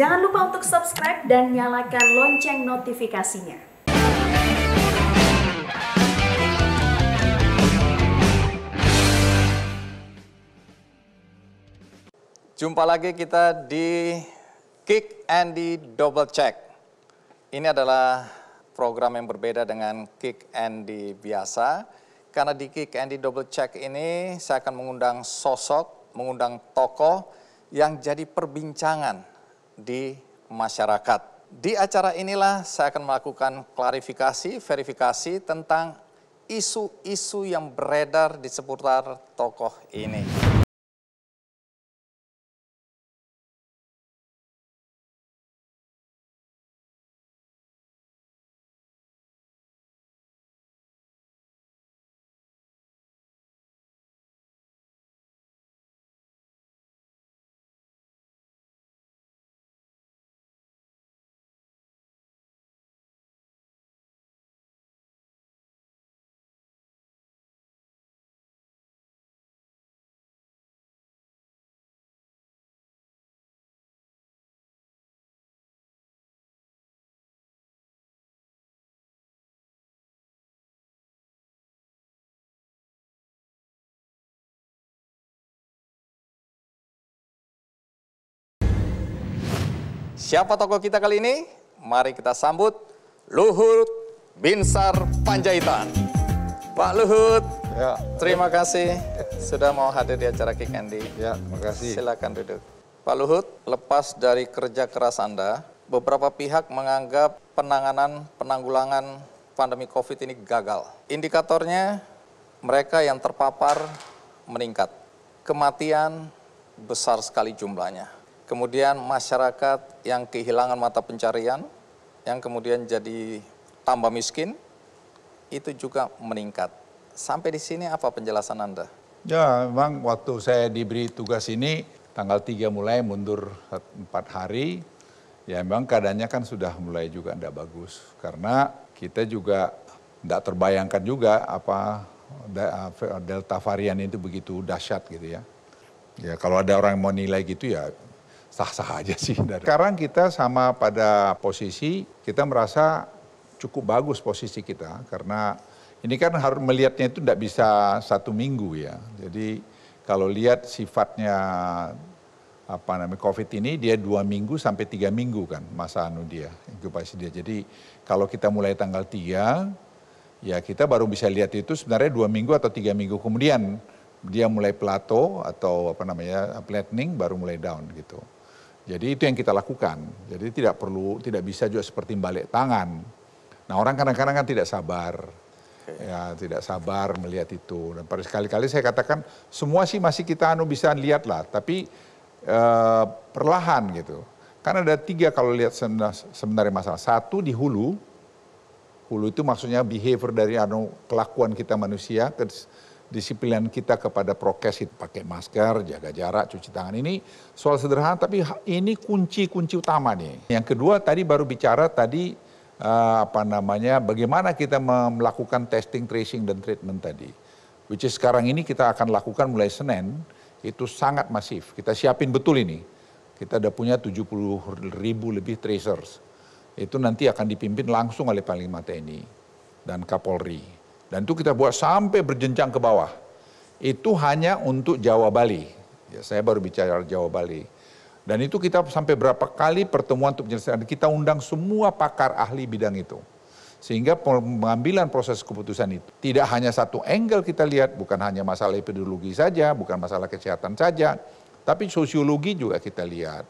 Jangan lupa untuk subscribe dan nyalakan lonceng notifikasinya. Jumpa lagi kita di Kick and di Double Check. Ini adalah program yang berbeda dengan Kick and di biasa. Karena di Kick and di Double Check ini saya akan mengundang sosok, mengundang tokoh yang jadi perbincangan di masyarakat. Di acara inilah saya akan melakukan klarifikasi, verifikasi tentang isu-isu yang beredar di seputar tokoh ini. Siapa tokoh kita kali ini? Mari kita sambut Luhut Binsar Panjaitan. Pak Luhut, ya. terima kasih sudah mau hadir di acara Kick Andy. Ya, kasih. Silakan duduk. Pak Luhut, lepas dari kerja keras Anda, beberapa pihak menganggap penanganan penanggulangan pandemi COVID ini gagal. Indikatornya mereka yang terpapar meningkat. Kematian besar sekali jumlahnya kemudian masyarakat yang kehilangan mata pencarian, yang kemudian jadi tambah miskin, itu juga meningkat. Sampai di sini apa penjelasan Anda? Ya, memang waktu saya diberi tugas ini, tanggal 3 mulai mundur 4 hari, ya memang keadaannya kan sudah mulai juga tidak bagus. Karena kita juga tidak terbayangkan juga apa delta varian itu begitu dahsyat gitu ya. Ya kalau ada orang yang mau nilai gitu ya sah-sah aja sih. Sekarang kita sama pada posisi kita merasa cukup bagus posisi kita karena ini kan harus melihatnya itu tidak bisa satu minggu ya. Jadi kalau lihat sifatnya apa namanya COVID ini dia dua minggu sampai tiga minggu kan masa anu dia inkubasi dia. Jadi kalau kita mulai tanggal tiga ya kita baru bisa lihat itu sebenarnya dua minggu atau tiga minggu kemudian dia mulai plato atau apa namanya flattening baru mulai down gitu. Jadi itu yang kita lakukan. Jadi tidak perlu, tidak bisa juga seperti balik tangan. Nah orang kadang-kadang kan tidak sabar, ya tidak sabar melihat itu. Dan pada sekali-kali saya katakan semua sih masih kita anu bisa lihat lah, tapi eh, perlahan gitu. Karena ada tiga kalau lihat sebenarnya masalah. Satu di hulu, hulu itu maksudnya behavior dari anu kelakuan kita manusia disiplin kita kepada prokes itu pakai masker, jaga jarak, cuci tangan ini soal sederhana tapi ini kunci-kunci utama nih. Yang kedua tadi baru bicara tadi eh, apa namanya bagaimana kita melakukan testing, tracing dan treatment tadi. Which is sekarang ini kita akan lakukan mulai Senin itu sangat masif. Kita siapin betul ini. Kita ada punya 70 ribu lebih tracers. Itu nanti akan dipimpin langsung oleh Panglima TNI dan Kapolri. Dan itu kita buat sampai berjenjang ke bawah. Itu hanya untuk Jawa Bali. Ya, saya baru bicara Jawa Bali. Dan itu kita sampai berapa kali pertemuan untuk penyelesaian. Kita undang semua pakar ahli bidang itu. Sehingga pengambilan proses keputusan itu tidak hanya satu angle kita lihat, bukan hanya masalah epidemiologi saja, bukan masalah kesehatan saja, tapi sosiologi juga kita lihat.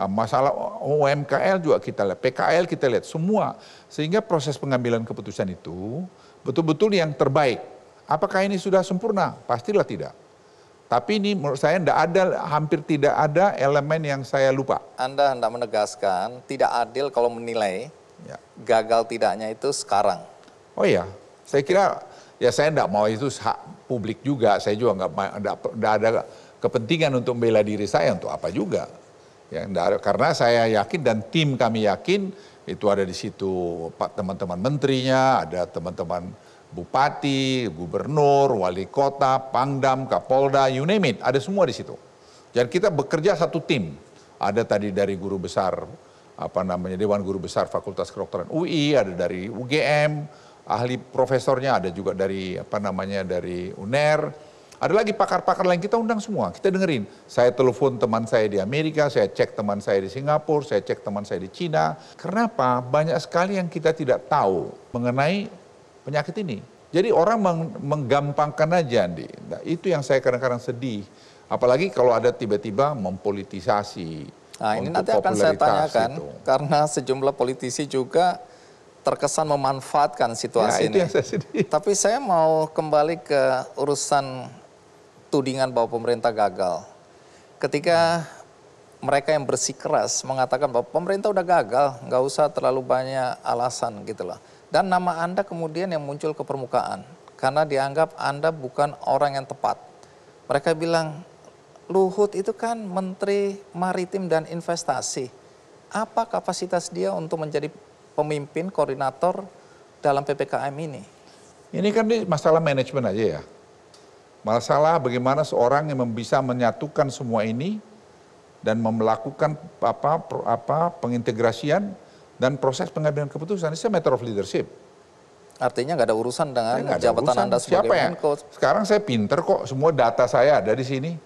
Ah, masalah UMKL juga kita lihat, PKL kita lihat, semua. Sehingga proses pengambilan keputusan itu betul-betul yang terbaik. Apakah ini sudah sempurna? Pastilah tidak. Tapi ini menurut saya tidak ada, hampir tidak ada elemen yang saya lupa. Anda hendak menegaskan tidak adil kalau menilai ya. gagal tidaknya itu sekarang. Oh iya, saya kira ya saya tidak mau itu hak publik juga. Saya juga nggak ada kepentingan untuk membela diri saya untuk apa juga. Ya, enggak, karena saya yakin dan tim kami yakin itu ada di situ teman-teman menterinya, ada teman-teman bupati, gubernur, wali kota, pangdam, kapolda, you name it, ada semua di situ. jadi kita bekerja satu tim. Ada tadi dari guru besar apa namanya Dewan Guru Besar Fakultas Kedokteran UI, ada dari UGM, ahli profesornya ada juga dari apa namanya dari UNER, ada lagi pakar-pakar lain kita undang semua, kita dengerin. Saya telepon teman saya di Amerika, saya cek teman saya di Singapura, saya cek teman saya di Cina. Kenapa? Banyak sekali yang kita tidak tahu mengenai penyakit ini. Jadi orang meng menggampangkan aja, Andi. Nah, itu yang saya kadang-kadang sedih. Apalagi kalau ada tiba-tiba mempolitisasi. Nah ini nanti akan saya tanyakan, itu. karena sejumlah politisi juga terkesan memanfaatkan situasi ya, itu ini. Yang saya sedih. Tapi saya mau kembali ke urusan tudingan bahwa pemerintah gagal. Ketika mereka yang bersikeras mengatakan bahwa pemerintah udah gagal, nggak usah terlalu banyak alasan gitu loh. Dan nama Anda kemudian yang muncul ke permukaan karena dianggap Anda bukan orang yang tepat. Mereka bilang, Luhut itu kan Menteri Maritim dan Investasi. Apa kapasitas dia untuk menjadi pemimpin, koordinator dalam PPKM ini? Ini kan masalah manajemen aja ya. Masalah bagaimana seorang yang bisa menyatukan semua ini dan melakukan apa apa pengintegrasian dan proses pengambilan keputusan itu matter of leadership. Artinya nggak ada urusan dengan jabatan urusan. Anda sebagai Siapa ya? Sekarang saya pinter kok, semua data saya ada di sini.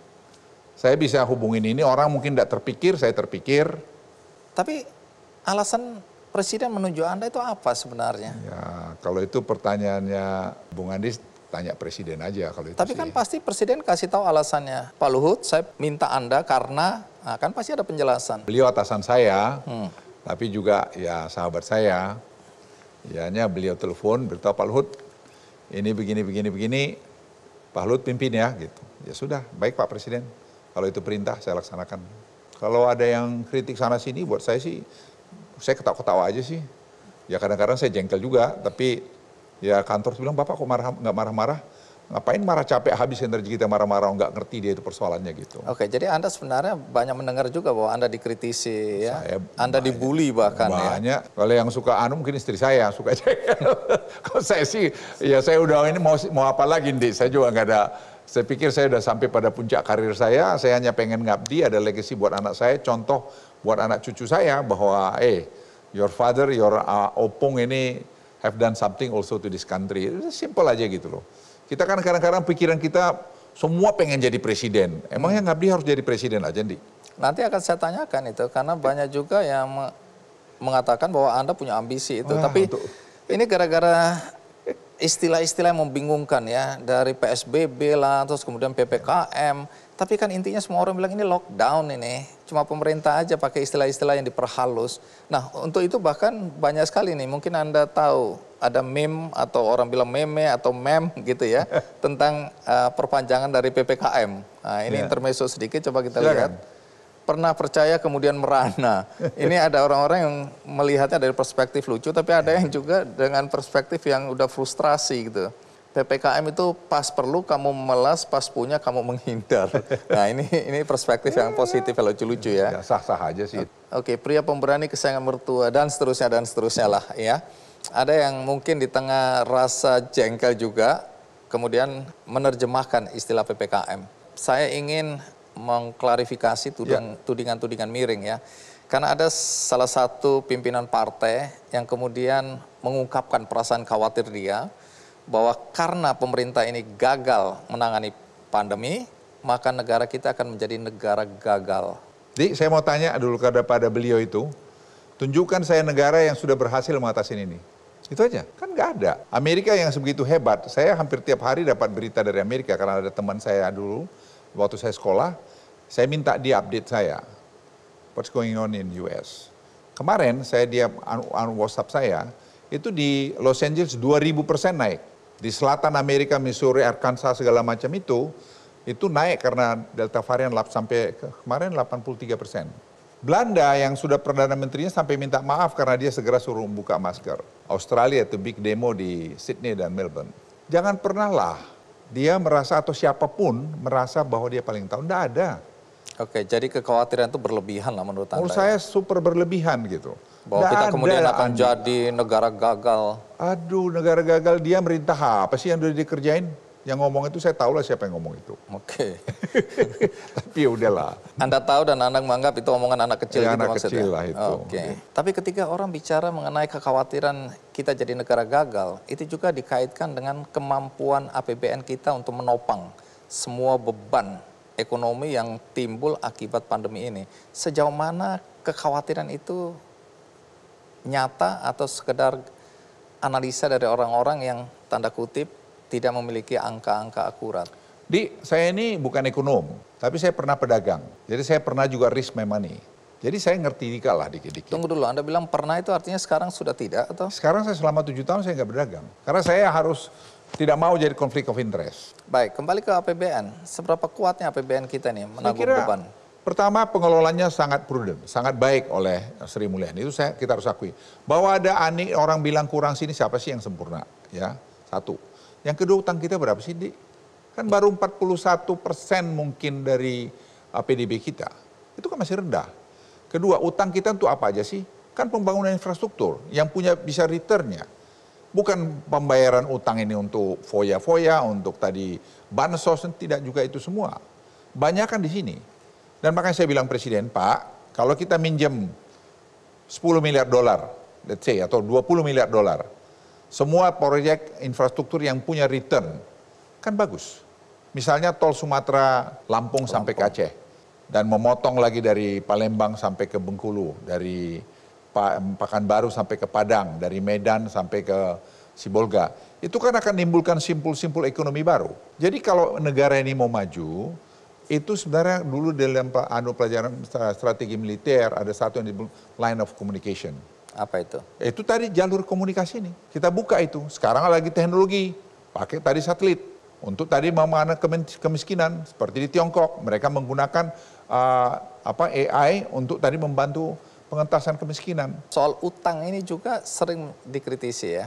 Saya bisa hubungin ini, orang mungkin tidak terpikir, saya terpikir. Tapi alasan Presiden menunjuk Anda itu apa sebenarnya? Ya, kalau itu pertanyaannya Bung Andis tanya presiden aja kalau itu. Tapi kan sih. kan pasti presiden kasih tahu alasannya. Pak Luhut, saya minta Anda karena nah kan pasti ada penjelasan. Beliau atasan saya, hmm. tapi juga ya sahabat saya. Ianya ya, beliau telepon beritahu Pak Luhut, ini begini begini begini, Pak Luhut pimpin ya gitu. Ya sudah, baik Pak Presiden. Kalau itu perintah saya laksanakan. Kalau ada yang kritik sana sini buat saya sih saya ketawa-ketawa aja sih. Ya kadang-kadang saya jengkel juga, tapi ya kantor bilang bapak kok marah nggak marah-marah ngapain marah capek habis energi kita marah-marah nggak ngerti dia itu persoalannya gitu. Oke, jadi Anda sebenarnya banyak mendengar juga bahwa Anda dikritisi ya. Saya anda banyak, dibully bahkan ya. banyak. ya. Kalau yang suka anu mungkin istri saya suka Kalau saya sih ya saya udah ini mau mau apa lagi nih? Saya juga nggak ada saya pikir saya udah sampai pada puncak karir saya, saya hanya pengen ngabdi ada legacy buat anak saya, contoh buat anak cucu saya bahwa eh your father, your uh, opung ini have done something also to this country. Simple aja gitu loh. Kita kan kadang-kadang pikiran kita semua pengen jadi presiden. Emangnya hmm. Ngabdi harus jadi presiden aja, Ndi? Nanti akan saya tanyakan itu, karena banyak juga yang mengatakan bahwa Anda punya ambisi itu. Wah, Tapi untuk... ini gara-gara istilah-istilah yang membingungkan ya, dari PSBB lah, terus kemudian PPKM, tapi kan intinya semua orang bilang ini lockdown ini. Cuma pemerintah aja pakai istilah-istilah yang diperhalus. Nah untuk itu bahkan banyak sekali nih. Mungkin Anda tahu ada meme atau orang bilang meme atau mem gitu ya. tentang uh, perpanjangan dari PPKM. Nah ini yeah. intermezzo sedikit coba kita Silakan. lihat. Pernah percaya kemudian merana. Ini ada orang-orang yang melihatnya dari perspektif lucu. Tapi ada yang ya. juga dengan perspektif yang udah frustrasi gitu. PPKM itu pas perlu kamu melas, pas punya kamu menghindar. Nah ini ini perspektif yang positif, lucu-lucu ya. ya sah-sah ya, aja sih. Oke, okay, pria pemberani kesayangan mertua dan seterusnya dan seterusnya lah ya. Ada yang mungkin di tengah rasa jengkel juga, kemudian menerjemahkan istilah PPKM. Saya ingin mengklarifikasi ya. tudingan-tudingan miring ya. Karena ada salah satu pimpinan partai yang kemudian mengungkapkan perasaan khawatir dia, bahwa karena pemerintah ini gagal menangani pandemi, maka negara kita akan menjadi negara gagal. Jadi saya mau tanya dulu kepada beliau itu, tunjukkan saya negara yang sudah berhasil mengatasi ini. Itu aja, kan nggak ada. Amerika yang sebegitu hebat, saya hampir tiap hari dapat berita dari Amerika karena ada teman saya dulu waktu saya sekolah, saya minta dia update saya. What's going on in US? Kemarin saya dia WhatsApp saya, itu di Los Angeles 2000% naik di selatan Amerika, Missouri, Arkansas segala macam itu itu naik karena delta varian lap sampai kemarin 83 persen. Belanda yang sudah perdana menterinya sampai minta maaf karena dia segera suruh buka masker. Australia itu big demo di Sydney dan Melbourne. Jangan pernah lah dia merasa atau siapapun merasa bahwa dia paling tahu. Tidak ada. Oke, jadi kekhawatiran itu berlebihan lah menurut Anda. Menurut ya? saya super berlebihan gitu. Bahwa Nggak kita kemudian akan Andi. jadi negara gagal. Aduh, negara gagal dia merintah apa sih yang udah dikerjain? Yang ngomong itu saya tahu lah siapa yang ngomong itu. Oke. Okay. Tapi ya udahlah. Anda tahu dan Anda menganggap itu omongan anak kecil ya, gitu anak maksudnya. kecil lah itu. Oke. Okay. okay. Tapi ketika orang bicara mengenai kekhawatiran kita jadi negara gagal, itu juga dikaitkan dengan kemampuan APBN kita untuk menopang semua beban ekonomi yang timbul akibat pandemi ini. Sejauh mana kekhawatiran itu nyata atau sekedar analisa dari orang-orang yang tanda kutip tidak memiliki angka-angka akurat? Di, saya ini bukan ekonom, tapi saya pernah pedagang. Jadi saya pernah juga risk my money. Jadi saya ngerti dikalah lah dikit-dikit. Tunggu dulu, Anda bilang pernah itu artinya sekarang sudah tidak atau? Sekarang saya selama tujuh tahun saya nggak berdagang. Karena saya harus tidak mau jadi konflik of interest. Baik, kembali ke APBN. Seberapa kuatnya APBN kita nih menanggung beban? Pertama pengelolanya sangat prudent, sangat baik oleh Sri Mulyani itu saya kita harus akui. Bahwa ada aneh orang bilang kurang sini siapa sih yang sempurna ya satu. Yang kedua utang kita berapa sih di? Kan baru 41 persen mungkin dari uh, PDB kita. Itu kan masih rendah. Kedua utang kita untuk apa aja sih? Kan pembangunan infrastruktur yang punya bisa returnnya. Bukan pembayaran utang ini untuk foya-foya, untuk tadi bansos, tidak juga itu semua. Banyak kan di sini. Dan makanya saya bilang presiden, Pak, kalau kita minjem 10 miliar dolar, let's say, atau 20 miliar dolar, semua proyek infrastruktur yang punya return, kan bagus. Misalnya tol Sumatera Lampung, Lampung. sampai ke Aceh, dan memotong lagi dari Palembang sampai ke Bengkulu, dari Pakanbaru sampai ke Padang, dari Medan sampai ke Sibolga. Itu kan akan menimbulkan simpul-simpul ekonomi baru. Jadi kalau negara ini mau maju, itu sebenarnya dulu dalam anu pelajaran strategi militer ada satu yang disebut line of communication. Apa itu? Itu tadi jalur komunikasi ini. Kita buka itu. Sekarang lagi teknologi. Pakai tadi satelit. Untuk tadi memanah kemiskinan. Seperti di Tiongkok. Mereka menggunakan uh, apa AI untuk tadi membantu pengentasan kemiskinan. Soal utang ini juga sering dikritisi ya. Iya,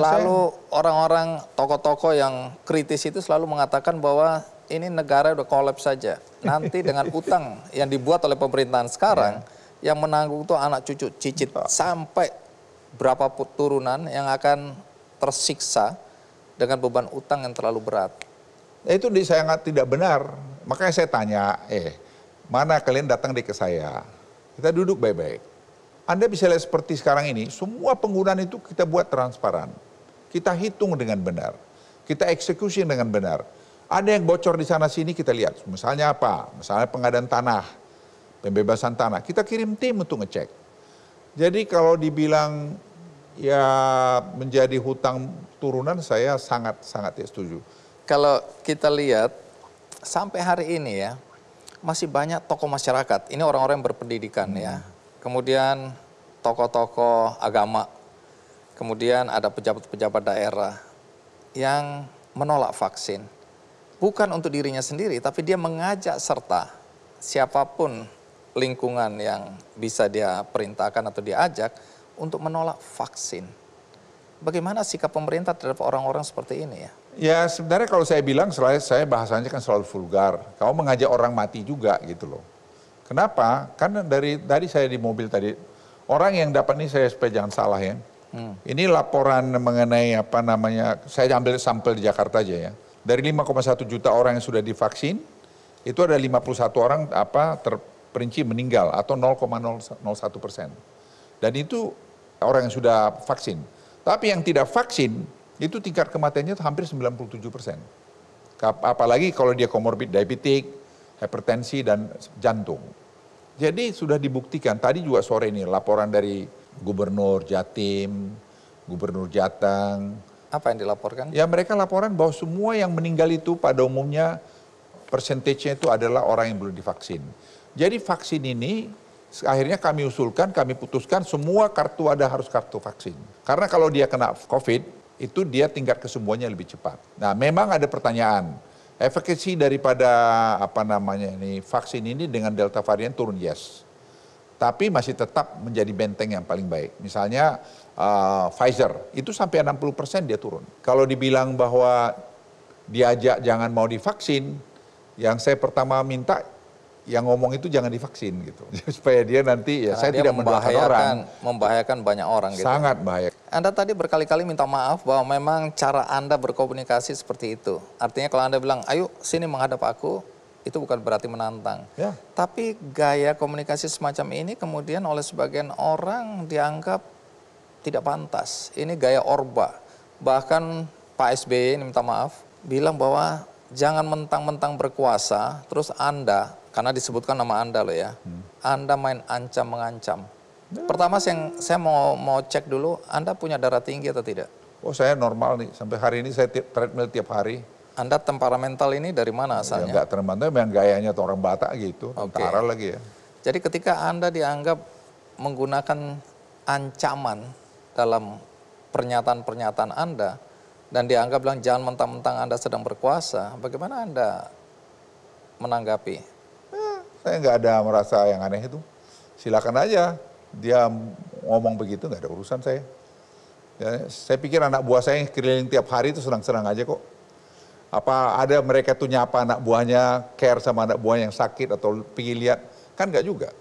selalu orang-orang tokoh-tokoh yang kritis itu selalu mengatakan bahwa ini negara udah kolaps saja. Nanti dengan utang yang dibuat oleh pemerintahan sekarang, yeah. yang menanggung itu anak cucu cicit sampai berapa turunan yang akan tersiksa dengan beban utang yang terlalu berat. Nah, itu itu nggak tidak benar. Makanya saya tanya, eh, mana kalian datang di ke saya? Kita duduk baik-baik. Anda bisa lihat seperti sekarang ini, semua penggunaan itu kita buat transparan. Kita hitung dengan benar. Kita eksekusi dengan benar. Ada yang bocor di sana sini kita lihat. Misalnya apa? Misalnya pengadaan tanah, pembebasan tanah. Kita kirim tim untuk ngecek. Jadi kalau dibilang ya menjadi hutang turunan saya sangat sangat ya setuju. Kalau kita lihat sampai hari ini ya masih banyak tokoh masyarakat. Ini orang-orang yang berpendidikan ya. hmm. ya. Kemudian tokoh-tokoh agama. Kemudian ada pejabat-pejabat daerah yang menolak vaksin bukan untuk dirinya sendiri, tapi dia mengajak serta siapapun lingkungan yang bisa dia perintahkan atau diajak untuk menolak vaksin. Bagaimana sikap pemerintah terhadap orang-orang seperti ini ya? Ya sebenarnya kalau saya bilang selain saya bahasanya kan selalu vulgar. Kamu mengajak orang mati juga gitu loh. Kenapa? Karena dari tadi saya di mobil tadi orang yang dapat ini saya supaya jangan salah ya. Hmm. Ini laporan mengenai apa namanya, saya ambil sampel di Jakarta aja ya dari 5,1 juta orang yang sudah divaksin, itu ada 51 orang apa terperinci meninggal atau 0,01 persen. Dan itu orang yang sudah vaksin. Tapi yang tidak vaksin, itu tingkat kematiannya hampir 97 persen. Apalagi kalau dia komorbid diabetik, hipertensi, dan jantung. Jadi sudah dibuktikan, tadi juga sore ini laporan dari Gubernur Jatim, Gubernur Jateng, apa yang dilaporkan? Ya mereka laporan bahwa semua yang meninggal itu pada umumnya persentasenya itu adalah orang yang belum divaksin. Jadi vaksin ini akhirnya kami usulkan, kami putuskan semua kartu ada harus kartu vaksin. Karena kalau dia kena COVID, itu dia tingkat kesembuhannya lebih cepat. Nah memang ada pertanyaan, efekasi daripada apa namanya ini vaksin ini dengan delta varian turun yes. Tapi masih tetap menjadi benteng yang paling baik. Misalnya uh, Pfizer itu sampai 60 persen dia turun. Kalau dibilang bahwa diajak jangan mau divaksin, yang saya pertama minta yang ngomong itu jangan divaksin gitu supaya dia nanti ya Karena saya tidak membahayakan orang membahayakan banyak orang gitu. sangat bahaya Anda tadi berkali-kali minta maaf bahwa memang cara Anda berkomunikasi seperti itu artinya kalau Anda bilang ayo sini menghadap aku itu bukan berarti menantang ya. tapi gaya komunikasi semacam ini kemudian oleh sebagian orang dianggap tidak pantas. Ini gaya Orba. Bahkan Pak SBY ini minta maaf, bilang bahwa jangan mentang-mentang berkuasa, terus Anda, karena disebutkan nama Anda loh ya, hmm. Anda main ancam-mengancam. Pertama saya, saya mau, mau cek dulu, Anda punya darah tinggi atau tidak? Oh saya normal nih, sampai hari ini saya tiap, treadmill tiap hari. Anda temperamental ini dari mana ya, asalnya? Ya, enggak temperamental, memang gayanya orang Batak gitu, okay. tentara lagi ya. Jadi ketika Anda dianggap menggunakan ancaman, dalam pernyataan-pernyataan Anda dan dianggap bilang jangan mentang-mentang Anda sedang berkuasa, bagaimana Anda menanggapi? Eh, saya nggak ada merasa yang aneh itu. Silakan aja dia ngomong begitu nggak ada urusan saya. Ya, saya pikir anak buah saya yang keliling tiap hari itu senang-senang aja kok. Apa ada mereka tuh nyapa anak buahnya, care sama anak buah yang sakit atau pingin lihat? Kan nggak juga.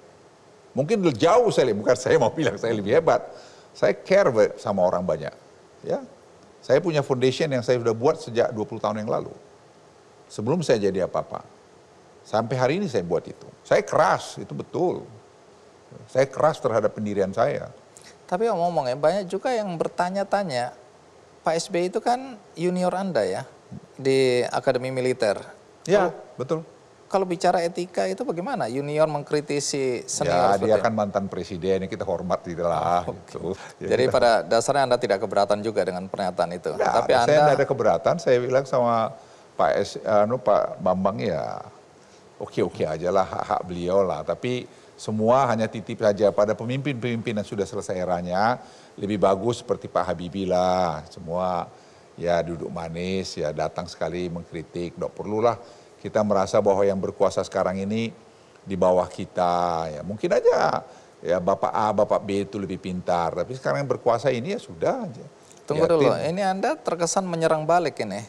Mungkin jauh saya, bukan saya mau bilang saya lebih hebat. Saya care sama orang banyak. Ya, saya punya foundation yang saya sudah buat sejak 20 tahun yang lalu. Sebelum saya jadi apa-apa. Sampai hari ini saya buat itu. Saya keras, itu betul. Saya keras terhadap pendirian saya. Tapi omong-omong, ya, banyak juga yang bertanya-tanya, Pak SBY itu kan junior Anda ya, di Akademi Militer. Ya, oh, betul kalau bicara etika itu bagaimana? Junior mengkritisi senior. Ya, dia kan mantan presiden, kita hormat gitu lah. Oh, gitu. ya, Jadi kita... pada dasarnya Anda tidak keberatan juga dengan pernyataan itu? Nah, Tapi ya, Saya tidak ada keberatan, saya bilang sama Pak, es, anu, Pak Bambang ya oke-oke aja lah, hak-hak beliau lah. Tapi semua hanya titip saja pada pemimpin-pemimpin yang sudah selesai eranya, lebih bagus seperti Pak Habibie lah, semua ya duduk manis, ya datang sekali mengkritik, tidak perlulah kita merasa bahwa yang berkuasa sekarang ini di bawah kita ya mungkin aja ya bapak A bapak B itu lebih pintar tapi sekarang yang berkuasa ini ya sudah aja tunggu Yatin. dulu ini anda terkesan menyerang balik ini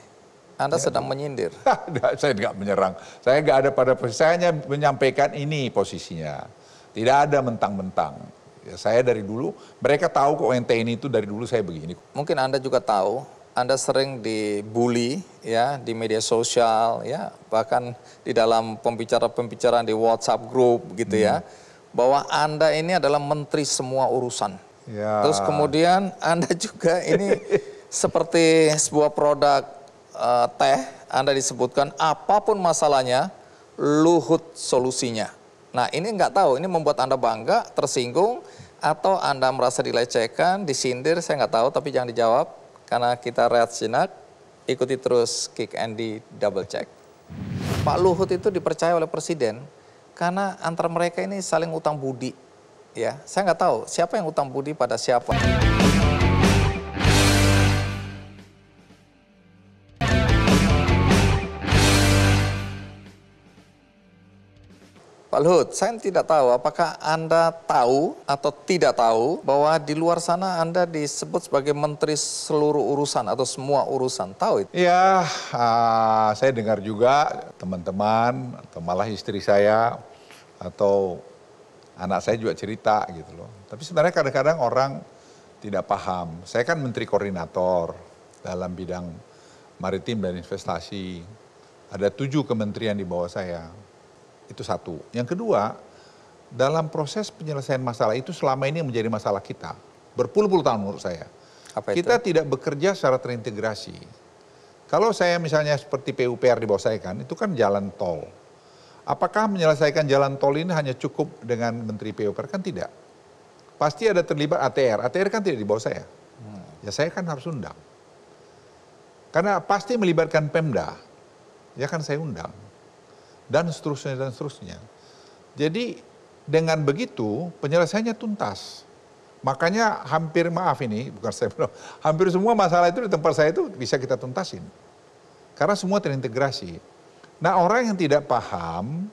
anda ya, sedang menyindir saya nggak menyerang saya nggak ada pada posisi hanya menyampaikan ini posisinya tidak ada mentang-mentang ya, saya dari dulu mereka tahu kok yang ini itu dari dulu saya begini mungkin anda juga tahu anda sering dibully ya di media sosial ya bahkan di dalam pembicara-pembicaraan di WhatsApp group gitu ya, hmm. ya bahwa Anda ini adalah menteri semua urusan. Ya. Terus kemudian Anda juga ini seperti sebuah produk uh, teh Anda disebutkan apapun masalahnya luhut solusinya. Nah, ini nggak tahu ini membuat Anda bangga, tersinggung atau Anda merasa dilecehkan, disindir, saya nggak tahu tapi jangan dijawab karena kita Rehat Sinak, ikuti terus Kick Andy Double Check. Pak Luhut itu dipercaya oleh Presiden karena antar mereka ini saling utang budi. Ya, saya nggak tahu siapa yang utang budi pada siapa. Pak Luhut, saya tidak tahu apakah Anda tahu atau tidak tahu bahwa di luar sana Anda disebut sebagai menteri seluruh urusan atau semua urusan. Tahu itu? Iya, uh, saya dengar juga teman-teman atau malah istri saya atau anak saya juga cerita gitu loh. Tapi sebenarnya kadang-kadang orang tidak paham. Saya kan menteri koordinator dalam bidang maritim dan investasi. Ada tujuh kementerian di bawah saya itu satu. Yang kedua, dalam proses penyelesaian masalah itu selama ini menjadi masalah kita. Berpuluh-puluh tahun menurut saya. Apa itu? Kita tidak bekerja secara terintegrasi. Kalau saya misalnya seperti PUPR di bawah saya kan, itu kan jalan tol. Apakah menyelesaikan jalan tol ini hanya cukup dengan Menteri PUPR? Kan tidak. Pasti ada terlibat ATR. ATR kan tidak di bawah saya. Hmm. Ya saya kan harus undang. Karena pasti melibatkan Pemda. Ya kan saya undang dan seterusnya dan seterusnya. Jadi dengan begitu penyelesaiannya tuntas. Makanya hampir maaf ini bukan saya bilang, hampir semua masalah itu di tempat saya itu bisa kita tuntasin. Karena semua terintegrasi. Nah orang yang tidak paham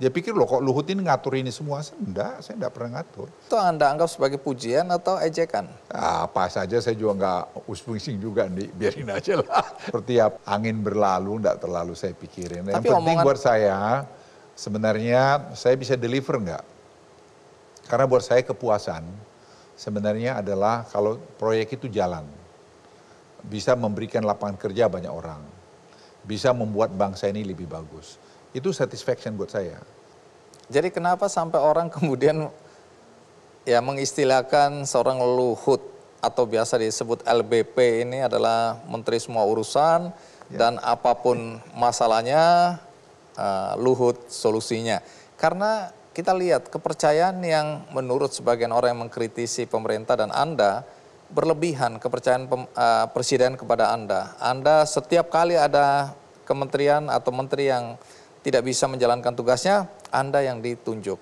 dia pikir loh kok Luhut ini ngatur ini semua. Saya enggak, saya enggak pernah ngatur. Itu Anda anggap sebagai pujian atau ejekan? Ah, apa saja saya juga enggak usung-usung juga nih, biarin aja lah. Seperti angin berlalu enggak terlalu saya pikirin. Tapi Yang penting omongan... buat saya sebenarnya saya bisa deliver enggak? Karena buat saya kepuasan sebenarnya adalah kalau proyek itu jalan. Bisa memberikan lapangan kerja banyak orang. Bisa membuat bangsa ini lebih bagus itu satisfaction buat saya. Jadi kenapa sampai orang kemudian ya mengistilahkan seorang Luhut atau biasa disebut LBP ini adalah menteri semua urusan ya. dan apapun masalahnya uh, Luhut solusinya. Karena kita lihat kepercayaan yang menurut sebagian orang yang mengkritisi pemerintah dan Anda berlebihan kepercayaan pem, uh, presiden kepada Anda. Anda setiap kali ada kementerian atau menteri yang tidak bisa menjalankan tugasnya, Anda yang ditunjuk.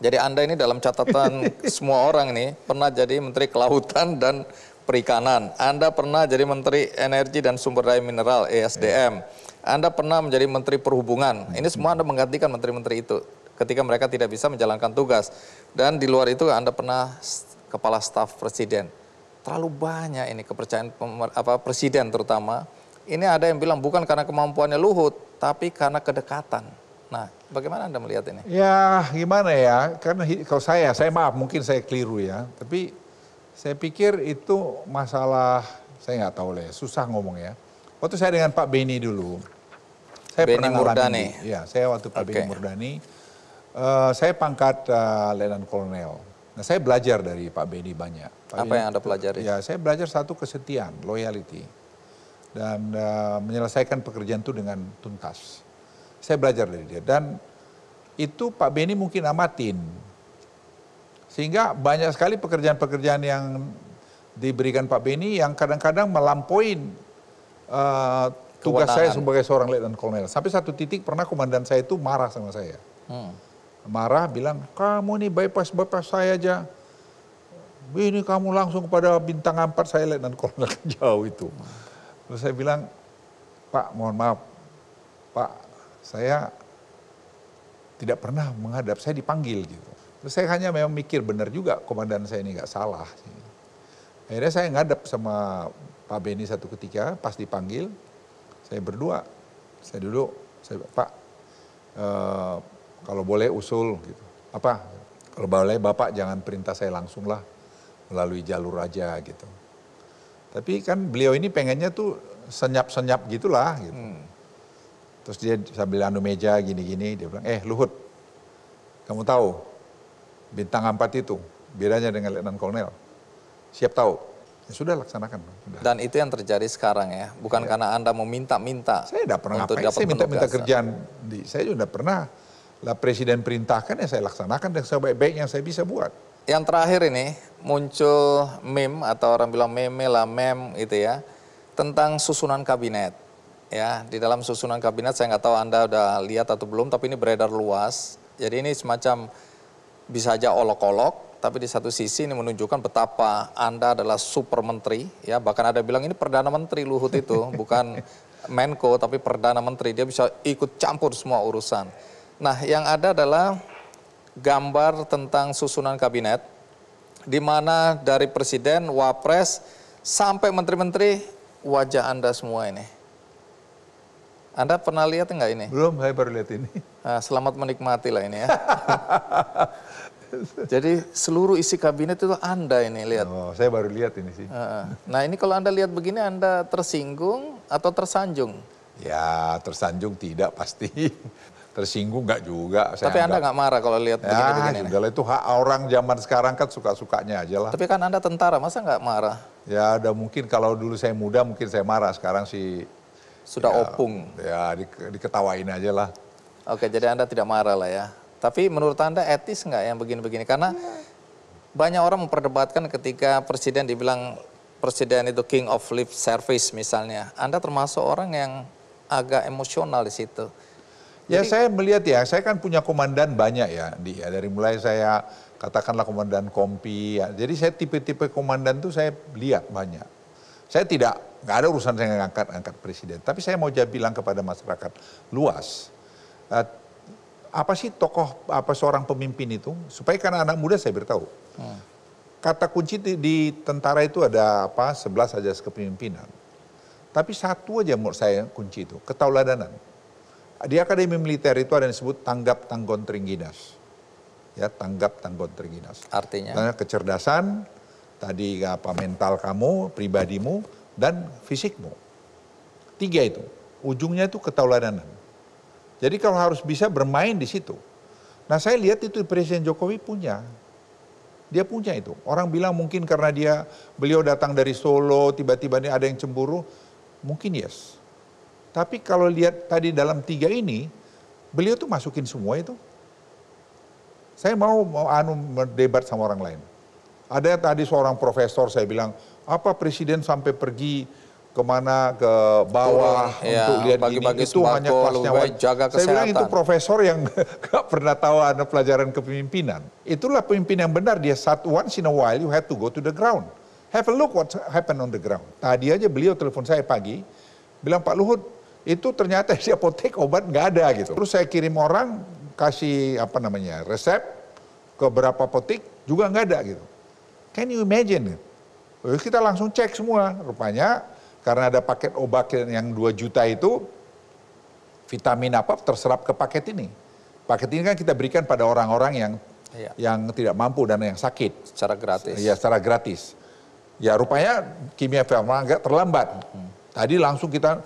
Jadi Anda ini dalam catatan semua orang ini pernah jadi Menteri Kelautan dan Perikanan. Anda pernah jadi Menteri Energi dan Sumber Daya Mineral (ESDM). Anda pernah menjadi Menteri Perhubungan. Ini semua Anda menggantikan menteri-menteri itu ketika mereka tidak bisa menjalankan tugas. Dan di luar itu Anda pernah Kepala Staf Presiden. Terlalu banyak ini kepercayaan apa presiden terutama. Ini ada yang bilang bukan karena kemampuannya Luhut, tapi karena kedekatan. Nah, bagaimana Anda melihat ini? Ya, gimana ya? Karena kalau saya, saya maaf, mungkin saya keliru ya. Tapi saya pikir itu masalah, saya nggak tahu lah ya, susah ngomong ya. Waktu saya dengan Pak Beni dulu, saya Benny pernah Murdani. Ya, saya waktu Pak okay. Beni Murdani, uh, saya pangkat uh, Lenan Kolonel. Nah, saya belajar dari Pak Beni banyak. Pak Apa yang Anda pelajari? Ya, saya belajar satu kesetiaan, loyalty dan uh, menyelesaikan pekerjaan itu dengan tuntas. Saya belajar dari dia dan itu Pak Beni mungkin amatin. Sehingga banyak sekali pekerjaan-pekerjaan yang diberikan Pak Beni yang kadang-kadang melampaui uh, tugas saya sebagai seorang letnan kolonel. Sampai satu titik pernah komandan saya itu marah sama saya. Hmm. Marah bilang, kamu nih bypass-bypass saya aja ini kamu langsung kepada bintang empat saya Letnan kolonel jauh itu. Terus saya bilang, Pak mohon maaf, Pak saya tidak pernah menghadap, saya dipanggil gitu. Terus saya hanya memang mikir benar juga komandan saya ini nggak salah. Akhirnya saya ngadap sama Pak Beni satu ketika pas dipanggil, saya berdua, saya duduk, saya Pak eh, kalau boleh usul gitu. Apa? Kalau boleh Bapak jangan perintah saya langsung lah melalui jalur aja gitu. Tapi kan beliau ini pengennya tuh senyap-senyap gitulah gitu. Hmm. Terus dia sambil anu meja gini-gini dia bilang, "Eh, Luhut. Kamu tahu bintang empat itu bedanya dengan letnan kolonel. Siap tahu?" Ya sudah laksanakan. Sudah. Dan itu yang terjadi sekarang ya, bukan ya. karena Anda meminta-minta. Saya tidak pernah untuk ngapain, saya minta-minta kerjaan. Di, saya sudah pernah lah presiden perintahkan ya saya laksanakan dan sebaik baiknya yang saya bisa buat yang terakhir ini muncul meme atau orang bilang meme lah meme itu ya tentang susunan kabinet ya di dalam susunan kabinet saya nggak tahu anda udah lihat atau belum tapi ini beredar luas jadi ini semacam bisa aja olok-olok tapi di satu sisi ini menunjukkan betapa anda adalah super menteri ya bahkan ada bilang ini perdana menteri Luhut itu bukan Menko tapi perdana menteri dia bisa ikut campur semua urusan nah yang ada adalah gambar tentang susunan kabinet, di mana dari presiden, wapres, sampai menteri-menteri, wajah Anda semua ini. Anda pernah lihat enggak ini? Belum, saya baru lihat ini. Nah, selamat menikmati lah ini ya. Jadi seluruh isi kabinet itu Anda ini lihat. Oh, saya baru lihat ini sih. Ah, ah. Nah, ini kalau Anda lihat begini Anda tersinggung atau tersanjung? Ya, tersanjung tidak pasti tersinggung nggak juga. Saya Tapi Anda nggak marah kalau lihat ya, begini-begini? begini itu hak orang zaman sekarang kan suka-sukanya aja lah. Tapi kan Anda tentara, masa nggak marah? Ya, ada mungkin kalau dulu saya muda mungkin saya marah, sekarang sih... Sudah ya, opung. Ya, di, diketawain aja lah. Oke, jadi Anda tidak marah lah ya. Tapi menurut Anda etis nggak yang begini-begini? Karena ya. banyak orang memperdebatkan ketika presiden dibilang presiden itu king of lip service misalnya. Anda termasuk orang yang agak emosional di situ Ya Jadi, saya melihat ya, saya kan punya komandan banyak ya, di, ya dari mulai saya katakanlah komandan kompi. Ya. Jadi saya tipe-tipe komandan tuh saya lihat banyak. Saya tidak, nggak ada urusan saya ngangkat angkat presiden. Tapi saya mau jadi bilang kepada masyarakat luas, uh, apa sih tokoh apa seorang pemimpin itu supaya karena anak muda saya beritahu hmm. kata kunci di, di tentara itu ada apa sebelas saja kepemimpinan tapi satu aja menurut saya kunci itu ketauladanan di Akademi Militer itu ada yang disebut tanggap tanggon terengginas. Ya, tanggap tanggon terengginas. Artinya? Karena kecerdasan, tadi apa mental kamu, pribadimu, dan fisikmu. Tiga itu. Ujungnya itu ketauladanan. Jadi kalau harus bisa bermain di situ. Nah saya lihat itu Presiden Jokowi punya. Dia punya itu. Orang bilang mungkin karena dia beliau datang dari Solo, tiba-tiba ada yang cemburu. Mungkin yes. Tapi kalau lihat tadi dalam tiga ini, beliau tuh masukin semua itu. Saya mau mau anu berdebat sama orang lain. Ada yang tadi seorang profesor saya bilang, apa presiden sampai pergi kemana ke bawah Turun, ya, untuk ya, lihat bagi -bagi ini itu hanya kelasnya baik, jaga kesehatan. Saya bilang itu profesor yang gak pernah tahu ada pelajaran kepemimpinan. Itulah pemimpin yang benar dia satu once in a while you have to go to the ground. Have a look what happened on the ground. Tadi aja beliau telepon saya pagi bilang Pak Luhut itu ternyata di apotek obat nggak ada gitu. Terus saya kirim orang kasih apa namanya resep ke beberapa apotek juga nggak ada gitu. Can you imagine? Lalu kita langsung cek semua. Rupanya karena ada paket obat yang 2 juta itu vitamin apa terserap ke paket ini. Paket ini kan kita berikan pada orang-orang yang iya. yang tidak mampu dan yang sakit. Secara gratis. Iya, secara gratis. Ya rupanya kimia farma agak terlambat. Hmm. Tadi langsung kita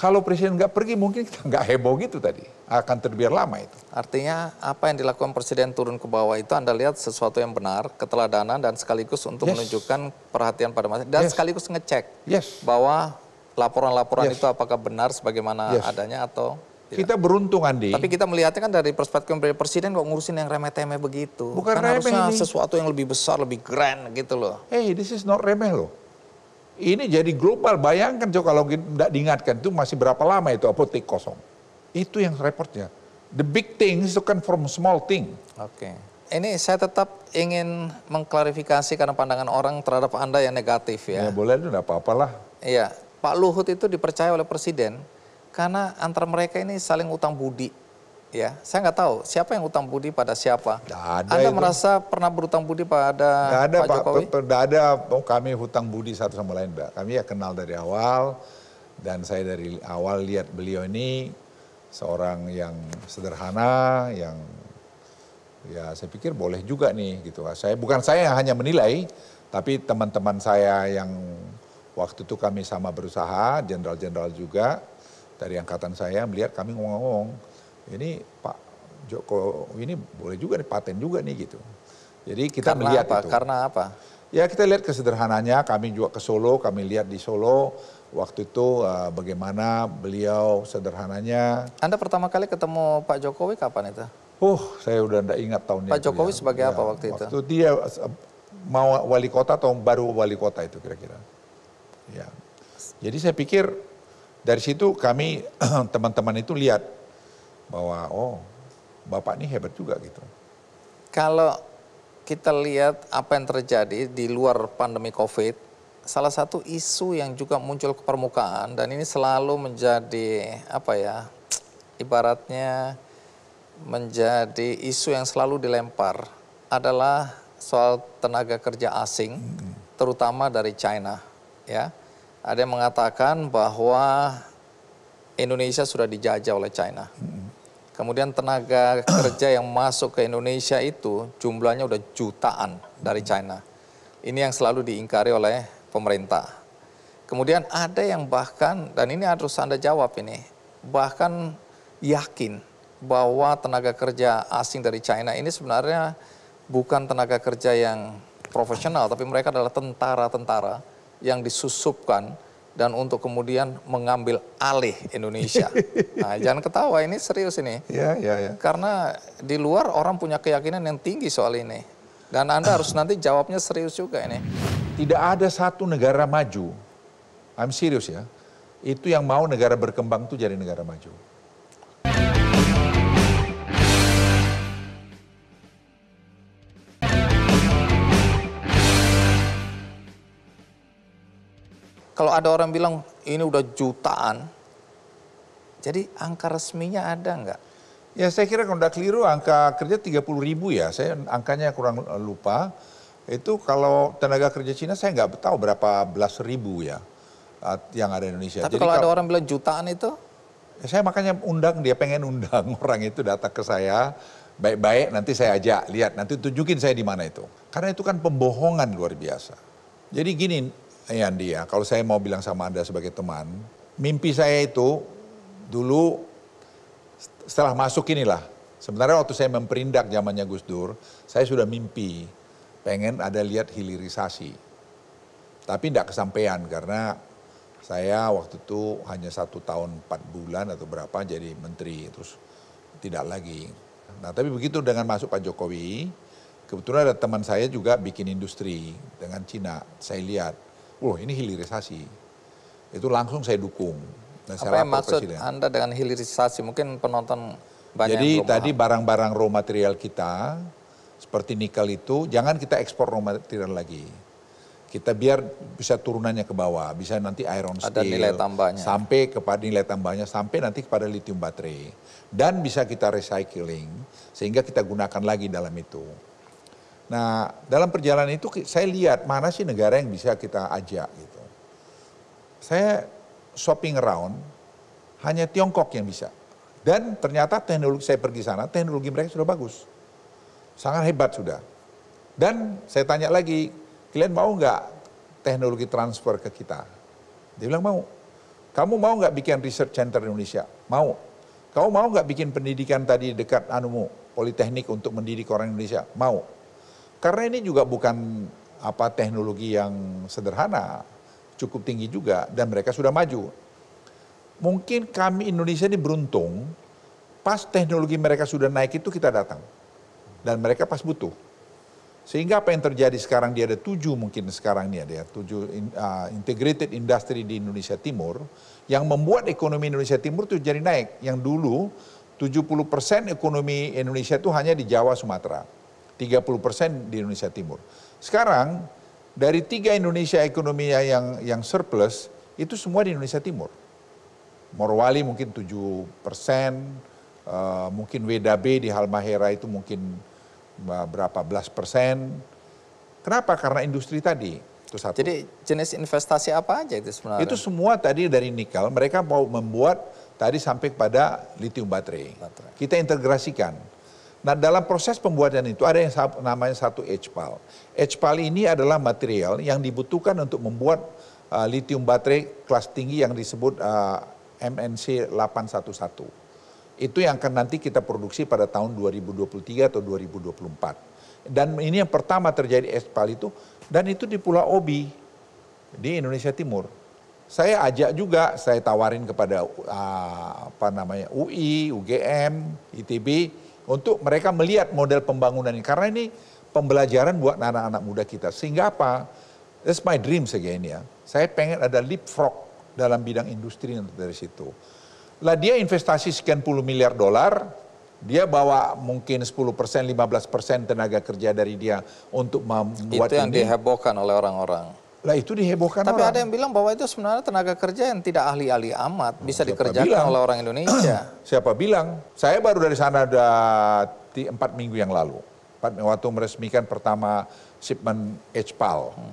kalau presiden nggak pergi mungkin kita nggak heboh gitu tadi. Akan terbiar lama itu. Artinya apa yang dilakukan presiden turun ke bawah itu Anda lihat sesuatu yang benar, keteladanan dan sekaligus untuk yes. menunjukkan perhatian pada masyarakat. Dan yes. sekaligus ngecek yes. bahwa laporan-laporan yes. itu apakah benar sebagaimana yes. adanya atau tidak. Kita beruntung Andi. Tapi kita melihatnya kan dari perspektif presiden kok ngurusin yang remeh-temeh begitu. Bukan kan remeh harusnya ini. sesuatu yang lebih besar, lebih grand gitu loh. Hey, this is not remeh loh. Ini jadi global. Bayangkan coba kalau tidak diingatkan itu masih berapa lama itu apotek kosong. Itu yang repotnya. The big thing itu kan from small thing. Oke. Okay. Ini saya tetap ingin mengklarifikasi karena pandangan orang terhadap Anda yang negatif ya. Ya boleh itu tidak apa-apalah. Iya. Pak Luhut itu dipercaya oleh Presiden karena antar mereka ini saling utang budi ya saya nggak tahu siapa yang utang budi pada siapa. ada Anda itu. merasa pernah berutang budi pada nggak ada, Pak, Pak Jokowi? Tidak ada. Oh, kami hutang budi satu sama lain, Mbak. Kami ya kenal dari awal dan saya dari awal lihat beliau ini seorang yang sederhana, yang ya saya pikir boleh juga nih gitu. Saya bukan saya yang hanya menilai, tapi teman-teman saya yang waktu itu kami sama berusaha, jenderal-jenderal juga dari angkatan saya melihat kami ngomong-ngomong ini Pak Joko ini boleh juga nih paten juga nih gitu. Jadi kita Karena melihat apa? itu. Karena apa? Ya kita lihat kesederhananya, kami juga ke Solo, kami lihat di Solo waktu itu uh, bagaimana beliau sederhananya. Anda pertama kali ketemu Pak Jokowi kapan itu? Uh, saya udah tidak ingat tahunnya. Pak Jokowi ya. sebagai ya, apa waktu itu? Waktu dia eh, mau wali kota atau baru wali kota itu kira-kira. Ya. Jadi saya pikir dari situ kami teman-teman itu lihat bahwa oh bapak ini hebat juga gitu. Kalau kita lihat apa yang terjadi di luar pandemi COVID, salah satu isu yang juga muncul ke permukaan dan ini selalu menjadi apa ya, ibaratnya menjadi isu yang selalu dilempar adalah soal tenaga kerja asing, hmm. terutama dari China. Ya, ada yang mengatakan bahwa Indonesia sudah dijajah oleh China. Hmm Kemudian tenaga kerja yang masuk ke Indonesia itu jumlahnya udah jutaan dari China. Ini yang selalu diingkari oleh pemerintah. Kemudian ada yang bahkan, dan ini harus Anda jawab ini, bahkan yakin bahwa tenaga kerja asing dari China ini sebenarnya bukan tenaga kerja yang profesional, tapi mereka adalah tentara-tentara yang disusupkan dan untuk kemudian mengambil alih Indonesia. Nah, jangan ketawa ini serius ini. Ya, ya, ya. Karena di luar orang punya keyakinan yang tinggi soal ini. Dan Anda harus nanti jawabnya serius juga ini. Tidak ada satu negara maju, I'm serious ya, itu yang mau negara berkembang itu jadi negara maju. Kalau ada orang bilang ini udah jutaan, jadi angka resminya ada nggak? Ya saya kira kalau tidak keliru angka kerja 30 ribu ya, saya angkanya kurang lupa. Itu kalau tenaga kerja Cina saya nggak tahu berapa belas ribu ya yang ada di Indonesia. Tapi Jadi kalau ada orang bilang jutaan itu? Ya, saya makanya undang dia pengen undang orang itu datang ke saya baik-baik nanti saya ajak lihat nanti tunjukin saya di mana itu. Karena itu kan pembohongan luar biasa. Jadi gini ya Andi ya, kalau saya mau bilang sama Anda sebagai teman, mimpi saya itu dulu setelah masuk inilah, sebenarnya waktu saya memperindak zamannya Gus Dur, saya sudah mimpi pengen ada lihat hilirisasi. Tapi tidak kesampaian karena saya waktu itu hanya satu tahun empat bulan atau berapa jadi menteri terus tidak lagi. Nah tapi begitu dengan masuk Pak Jokowi, kebetulan ada teman saya juga bikin industri dengan Cina. Saya lihat wah ini hilirisasi. Itu langsung saya dukung. Dan Apa saya yang maksud Presiden. Anda dengan hilirisasi? Mungkin penonton banyak Jadi yang tadi barang-barang raw material kita, seperti nikel itu, jangan kita ekspor raw material lagi. Kita biar bisa turunannya ke bawah, bisa nanti iron steel. Ada nilai tambahnya. Sampai kepada nilai tambahnya, sampai nanti kepada lithium baterai. Dan bisa kita recycling, sehingga kita gunakan lagi dalam itu. Nah, dalam perjalanan itu saya lihat mana sih negara yang bisa kita ajak gitu. Saya shopping around, hanya Tiongkok yang bisa. Dan ternyata teknologi saya pergi sana, teknologi mereka sudah bagus. Sangat hebat sudah. Dan saya tanya lagi, kalian mau nggak teknologi transfer ke kita? Dia bilang mau. Kamu mau nggak bikin research center Indonesia? Mau. Kamu mau nggak bikin pendidikan tadi dekat anumu, politeknik untuk mendidik orang Indonesia? Mau. Karena ini juga bukan apa teknologi yang sederhana, cukup tinggi juga dan mereka sudah maju. Mungkin kami Indonesia ini beruntung pas teknologi mereka sudah naik itu kita datang. Dan mereka pas butuh. Sehingga apa yang terjadi sekarang dia ada tujuh mungkin sekarang ini ada ya, tujuh ah, integrated industry di Indonesia Timur yang membuat ekonomi Indonesia Timur itu jadi naik. Yang dulu 70% ekonomi Indonesia itu hanya di Jawa Sumatera. 30% di Indonesia Timur. Sekarang dari tiga Indonesia ekonominya yang yang surplus itu semua di Indonesia Timur. Morowali mungkin 7 persen, uh, mungkin WDB di Halmahera itu mungkin eh, berapa belas persen. Kenapa? Karena industri tadi. Itu satu. Jadi jenis investasi apa aja itu sebenarnya? Itu semua tadi dari nikel, mereka mau membuat tadi sampai pada lithium baterai. baterai. Kita integrasikan Nah dalam proses pembuatan itu ada yang namanya satu HPAL. HPAL ini adalah material yang dibutuhkan untuk membuat uh, lithium baterai kelas tinggi yang disebut uh, MNC 811. Itu yang akan nanti kita produksi pada tahun 2023 atau 2024. Dan ini yang pertama terjadi HPAL itu dan itu di Pulau Obi di Indonesia Timur. Saya ajak juga, saya tawarin kepada uh, apa namanya UI, UGM, ITB untuk mereka melihat model pembangunan ini. Karena ini pembelajaran buat anak-anak muda kita. Sehingga apa? That's my dream again ya. Saya pengen ada leapfrog dalam bidang industri dari situ. Lah dia investasi sekian puluh miliar dolar, dia bawa mungkin 10 persen, 15 persen tenaga kerja dari dia untuk membuat Itu yang ini. dihebohkan oleh orang-orang. Lah itu dihebohkan Tapi orang. ada yang bilang bahwa itu sebenarnya tenaga kerja yang tidak ahli-ahli amat nah, bisa Siapa dikerjakan bilang? oleh orang Indonesia. Siapa bilang? Saya baru dari sana ada empat minggu yang lalu. Empat waktu meresmikan pertama shipment HPAL hmm.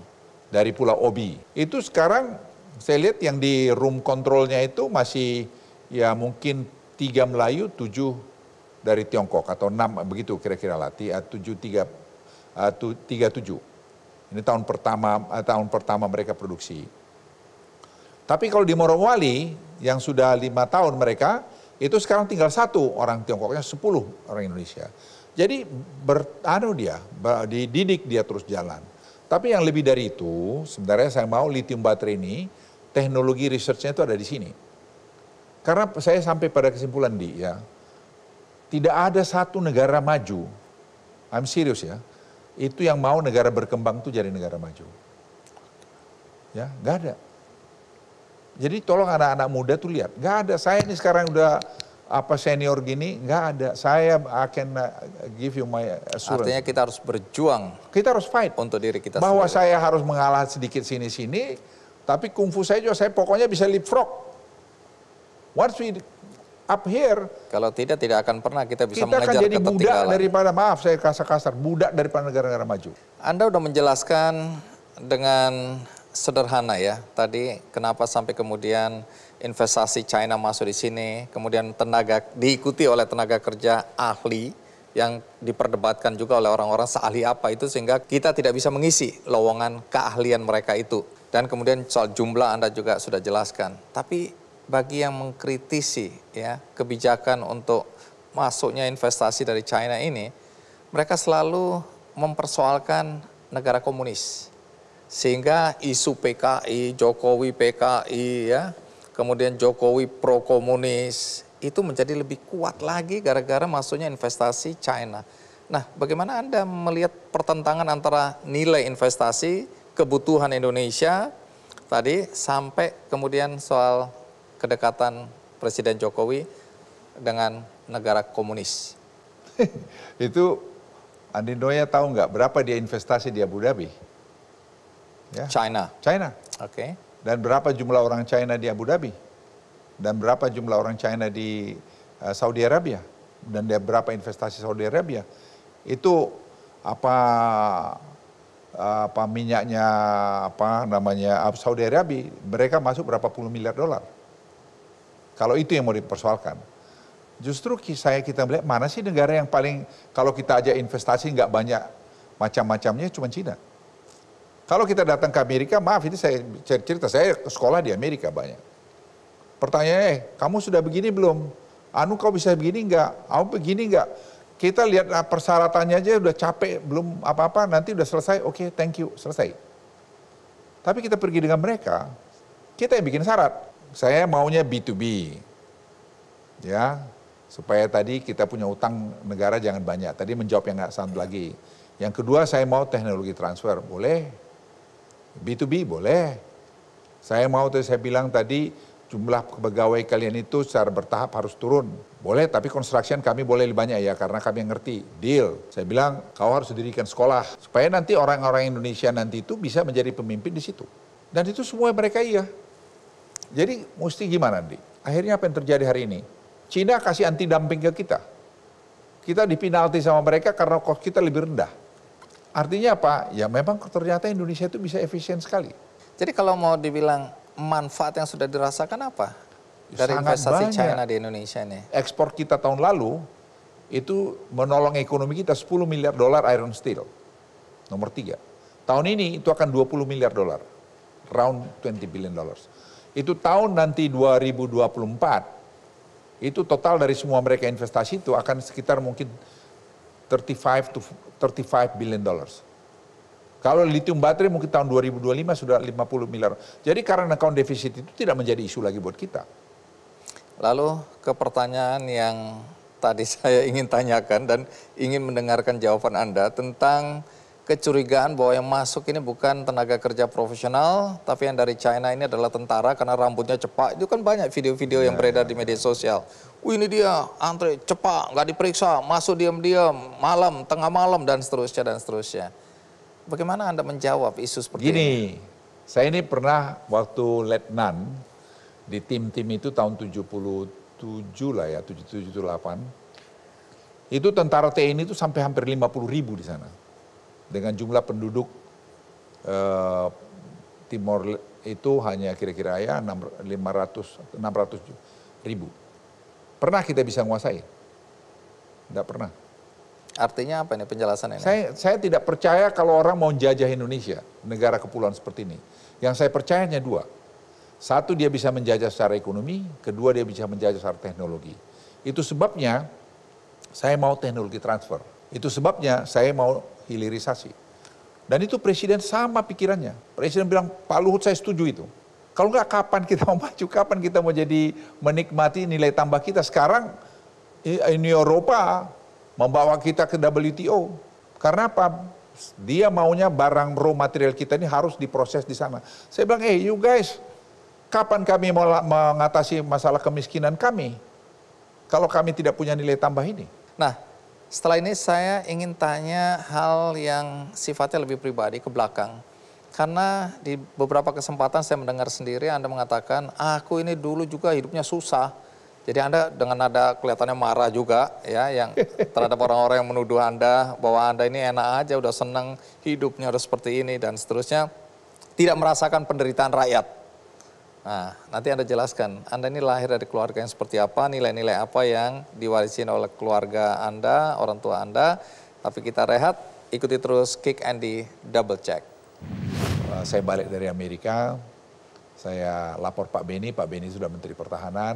dari Pulau Obi. Itu sekarang saya lihat yang di room kontrolnya itu masih ya mungkin tiga Melayu, tujuh dari Tiongkok atau enam begitu kira-kira lah. Ah, tujuh tiga ah, tiga tujuh. Ini tahun pertama eh, tahun pertama mereka produksi. Tapi kalau di Morowali yang sudah lima tahun mereka itu sekarang tinggal satu orang Tiongkoknya, sepuluh orang Indonesia. Jadi beranu dia, dididik dia terus jalan. Tapi yang lebih dari itu, sebenarnya saya mau lithium baterai ini, teknologi researchnya itu ada di sini. Karena saya sampai pada kesimpulan di ya, tidak ada satu negara maju, I'm serious ya, itu yang mau negara berkembang itu jadi negara maju. Ya, nggak ada. Jadi tolong anak-anak muda tuh lihat, nggak ada. Saya ini sekarang udah apa senior gini, nggak ada. Saya akan uh, give you my assurance. Artinya kita harus berjuang. Kita harus fight untuk diri kita. Bahwa sendiri. saya harus mengalah sedikit sini-sini, tapi kungfu saya juga saya pokoknya bisa leapfrog. Once we up here. Kalau tidak, tidak akan pernah kita bisa kita mengejar ketertinggalan. Kita akan jadi budak daripada, maaf saya kasar-kasar, budak daripada negara-negara maju. Anda sudah menjelaskan dengan sederhana ya, tadi kenapa sampai kemudian investasi China masuk di sini, kemudian tenaga diikuti oleh tenaga kerja ahli, yang diperdebatkan juga oleh orang-orang seahli apa itu sehingga kita tidak bisa mengisi lowongan keahlian mereka itu. Dan kemudian soal jumlah Anda juga sudah jelaskan. Tapi bagi yang mengkritisi ya kebijakan untuk masuknya investasi dari China ini, mereka selalu mempersoalkan negara komunis. Sehingga isu PKI, Jokowi PKI ya, kemudian Jokowi pro komunis itu menjadi lebih kuat lagi gara-gara masuknya investasi China. Nah, bagaimana Anda melihat pertentangan antara nilai investasi, kebutuhan Indonesia tadi sampai kemudian soal kedekatan Presiden Jokowi dengan negara komunis. Itu Andi Noya tahu nggak berapa dia investasi di Abu Dhabi? Ya. China. China. Oke. Okay. Dan berapa jumlah orang China di Abu Dhabi? Dan berapa jumlah orang China di eh, Saudi Arabia? Dan dia berapa investasi Saudi Arabia? Itu apa apa minyaknya apa namanya Saudi Arabia mereka masuk berapa puluh miliar dolar kalau itu yang mau dipersoalkan. Justru saya kita melihat mana sih negara yang paling kalau kita aja investasi nggak banyak macam-macamnya cuma Cina. Kalau kita datang ke Amerika, maaf ini saya cerita, saya sekolah di Amerika banyak. Pertanyaannya, eh, kamu sudah begini belum? Anu kau bisa begini nggak? Aku begini nggak? Kita lihat ah, persyaratannya aja udah capek, belum apa-apa, nanti udah selesai, oke okay, thank you, selesai. Tapi kita pergi dengan mereka, kita yang bikin syarat saya maunya B2B. Ya, supaya tadi kita punya utang negara jangan banyak. Tadi menjawab yang nggak sound iya. lagi. Yang kedua saya mau teknologi transfer, boleh. B2B boleh. Saya mau tadi saya bilang tadi jumlah pegawai kalian itu secara bertahap harus turun. Boleh, tapi construction kami boleh lebih banyak ya, karena kami yang ngerti. Deal. Saya bilang, kau harus dirikan sekolah. Supaya nanti orang-orang Indonesia nanti itu bisa menjadi pemimpin di situ. Dan itu semua mereka iya. Jadi mesti gimana nih? Akhirnya apa yang terjadi hari ini? Cina kasih anti dumping ke kita. Kita dipinalti sama mereka karena kos kita lebih rendah. Artinya apa? Ya memang ternyata Indonesia itu bisa efisien sekali. Jadi kalau mau dibilang manfaat yang sudah dirasakan apa? Ya, dari Sangat investasi banyak. China di Indonesia ini. Ekspor kita tahun lalu itu menolong ekonomi kita 10 miliar dolar iron steel. Nomor tiga. Tahun ini itu akan 20 miliar dolar. Round 20 billion dollars itu tahun nanti 2024 itu total dari semua mereka investasi itu akan sekitar mungkin 35 to 35 billion dollars. Kalau lithium baterai mungkin tahun 2025 sudah 50 miliar. Jadi karena account defisit itu tidak menjadi isu lagi buat kita. Lalu ke pertanyaan yang tadi saya ingin tanyakan dan ingin mendengarkan jawaban Anda tentang kecurigaan bahwa yang masuk ini bukan tenaga kerja profesional, tapi yang dari China ini adalah tentara karena rambutnya cepat. Itu kan banyak video-video yang ya, beredar ya. di media sosial. Wih ini dia, antre cepak, nggak diperiksa, masuk diam-diam, malam, tengah malam, dan seterusnya, dan seterusnya. Bagaimana Anda menjawab isu seperti Gini, ini? saya ini pernah waktu Letnan, di tim-tim itu tahun 77 lah ya, 77-78, itu tentara TNI itu sampai hampir 50 ribu di sana dengan jumlah penduduk e, Timor itu hanya kira-kira ya 500 600 ribu. Pernah kita bisa menguasai? Tidak pernah. Artinya apa ini penjelasan ini? Saya, saya tidak percaya kalau orang mau menjajah Indonesia, negara kepulauan seperti ini. Yang saya percaya hanya dua. Satu dia bisa menjajah secara ekonomi, kedua dia bisa menjajah secara teknologi. Itu sebabnya saya mau teknologi transfer. Itu sebabnya saya mau hilirisasi. Dan itu presiden sama pikirannya. Presiden bilang, Pak Luhut saya setuju itu. Kalau nggak kapan kita mau maju, kapan kita mau jadi menikmati nilai tambah kita. Sekarang ini Eropa membawa kita ke WTO. Karena apa? Dia maunya barang raw material kita ini harus diproses di sana. Saya bilang, eh hey, you guys, kapan kami mau mengatasi masalah kemiskinan kami? Kalau kami tidak punya nilai tambah ini. Nah, setelah ini saya ingin tanya hal yang sifatnya lebih pribadi ke belakang. Karena di beberapa kesempatan saya mendengar sendiri Anda mengatakan, ah, aku ini dulu juga hidupnya susah. Jadi Anda dengan ada kelihatannya marah juga ya yang terhadap orang-orang yang menuduh Anda bahwa Anda ini enak aja, udah seneng hidupnya udah seperti ini dan seterusnya. Tidak merasakan penderitaan rakyat. Nah, nanti Anda jelaskan, Anda ini lahir dari keluarga yang seperti apa, nilai-nilai apa yang diwarisin oleh keluarga Anda, orang tua Anda. Tapi kita rehat, ikuti terus Kick Andy Double Check. Uh, saya balik dari Amerika, saya lapor Pak Beni, Pak Beni sudah Menteri Pertahanan.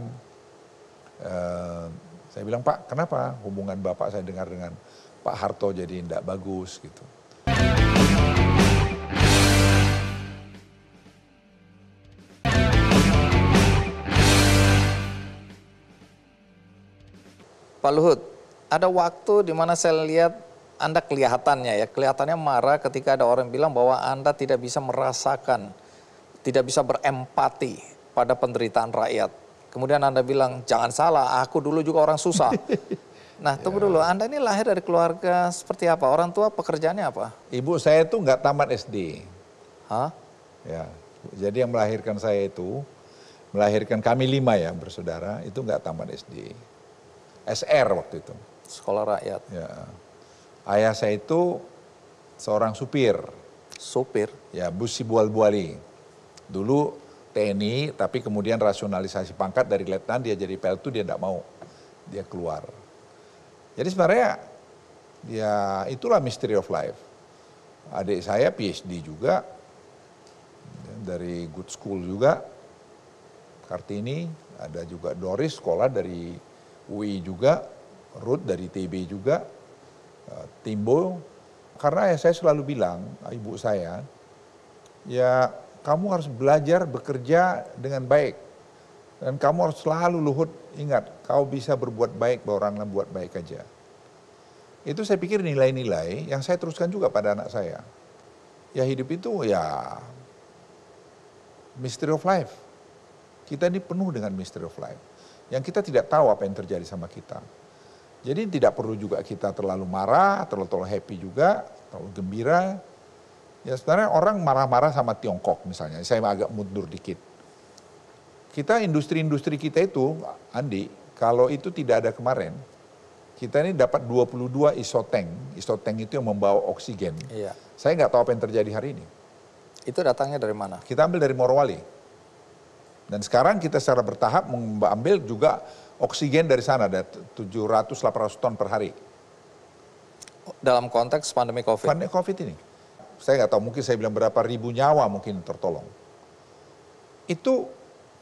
Uh, saya bilang, Pak kenapa hubungan Bapak saya dengar dengan Pak Harto jadi tidak bagus gitu. Pak Luhut, ada waktu di mana saya lihat anda kelihatannya ya, kelihatannya marah ketika ada orang bilang bahwa Anda tidak bisa merasakan, tidak bisa berempati pada penderitaan rakyat. Kemudian Anda bilang, jangan salah, aku dulu juga orang susah. Nah, tunggu ya. dulu, Anda ini lahir dari keluarga seperti apa? Orang tua pekerjaannya apa? Ibu saya itu nggak tamat SD. Hah? Ya, jadi yang melahirkan saya itu, melahirkan kami lima ya bersaudara, itu nggak tamat SD. SR waktu itu. Sekolah rakyat. Ya. Ayah saya itu seorang supir. Supir? Ya, bus Sibual-Buali. Dulu TNI, tapi kemudian rasionalisasi pangkat dari letnan, dia jadi peltu dia tidak mau. Dia keluar. Jadi sebenarnya, ya itulah mystery of life. Adik saya PhD juga, ya, dari good school juga, Kartini, ada juga Doris sekolah dari UI juga, Rut dari TB juga, eh, Timbo. Karena ya saya selalu bilang, eh, ibu saya, ya kamu harus belajar bekerja dengan baik. Dan kamu harus selalu luhut ingat, kau bisa berbuat baik, bahwa orang lain buat baik aja. Itu saya pikir nilai-nilai yang saya teruskan juga pada anak saya. Ya hidup itu ya mystery of life. Kita ini penuh dengan mystery of life yang kita tidak tahu apa yang terjadi sama kita. Jadi tidak perlu juga kita terlalu marah, terlalu terlalu happy juga, terlalu gembira. Ya sebenarnya orang marah-marah sama Tiongkok misalnya, saya agak mundur dikit. Kita industri-industri kita itu, Andi, kalau itu tidak ada kemarin, kita ini dapat 22 isoteng. Isoteng itu yang membawa oksigen. Iya. Saya nggak tahu apa yang terjadi hari ini. Itu datangnya dari mana? Kita ambil dari Morowali. Dan sekarang kita secara bertahap mengambil juga oksigen dari sana, ada 700-800 ton per hari. Dalam konteks pandemi COVID? Pandemi COVID ini. Saya nggak tahu, mungkin saya bilang berapa ribu nyawa mungkin tertolong. Itu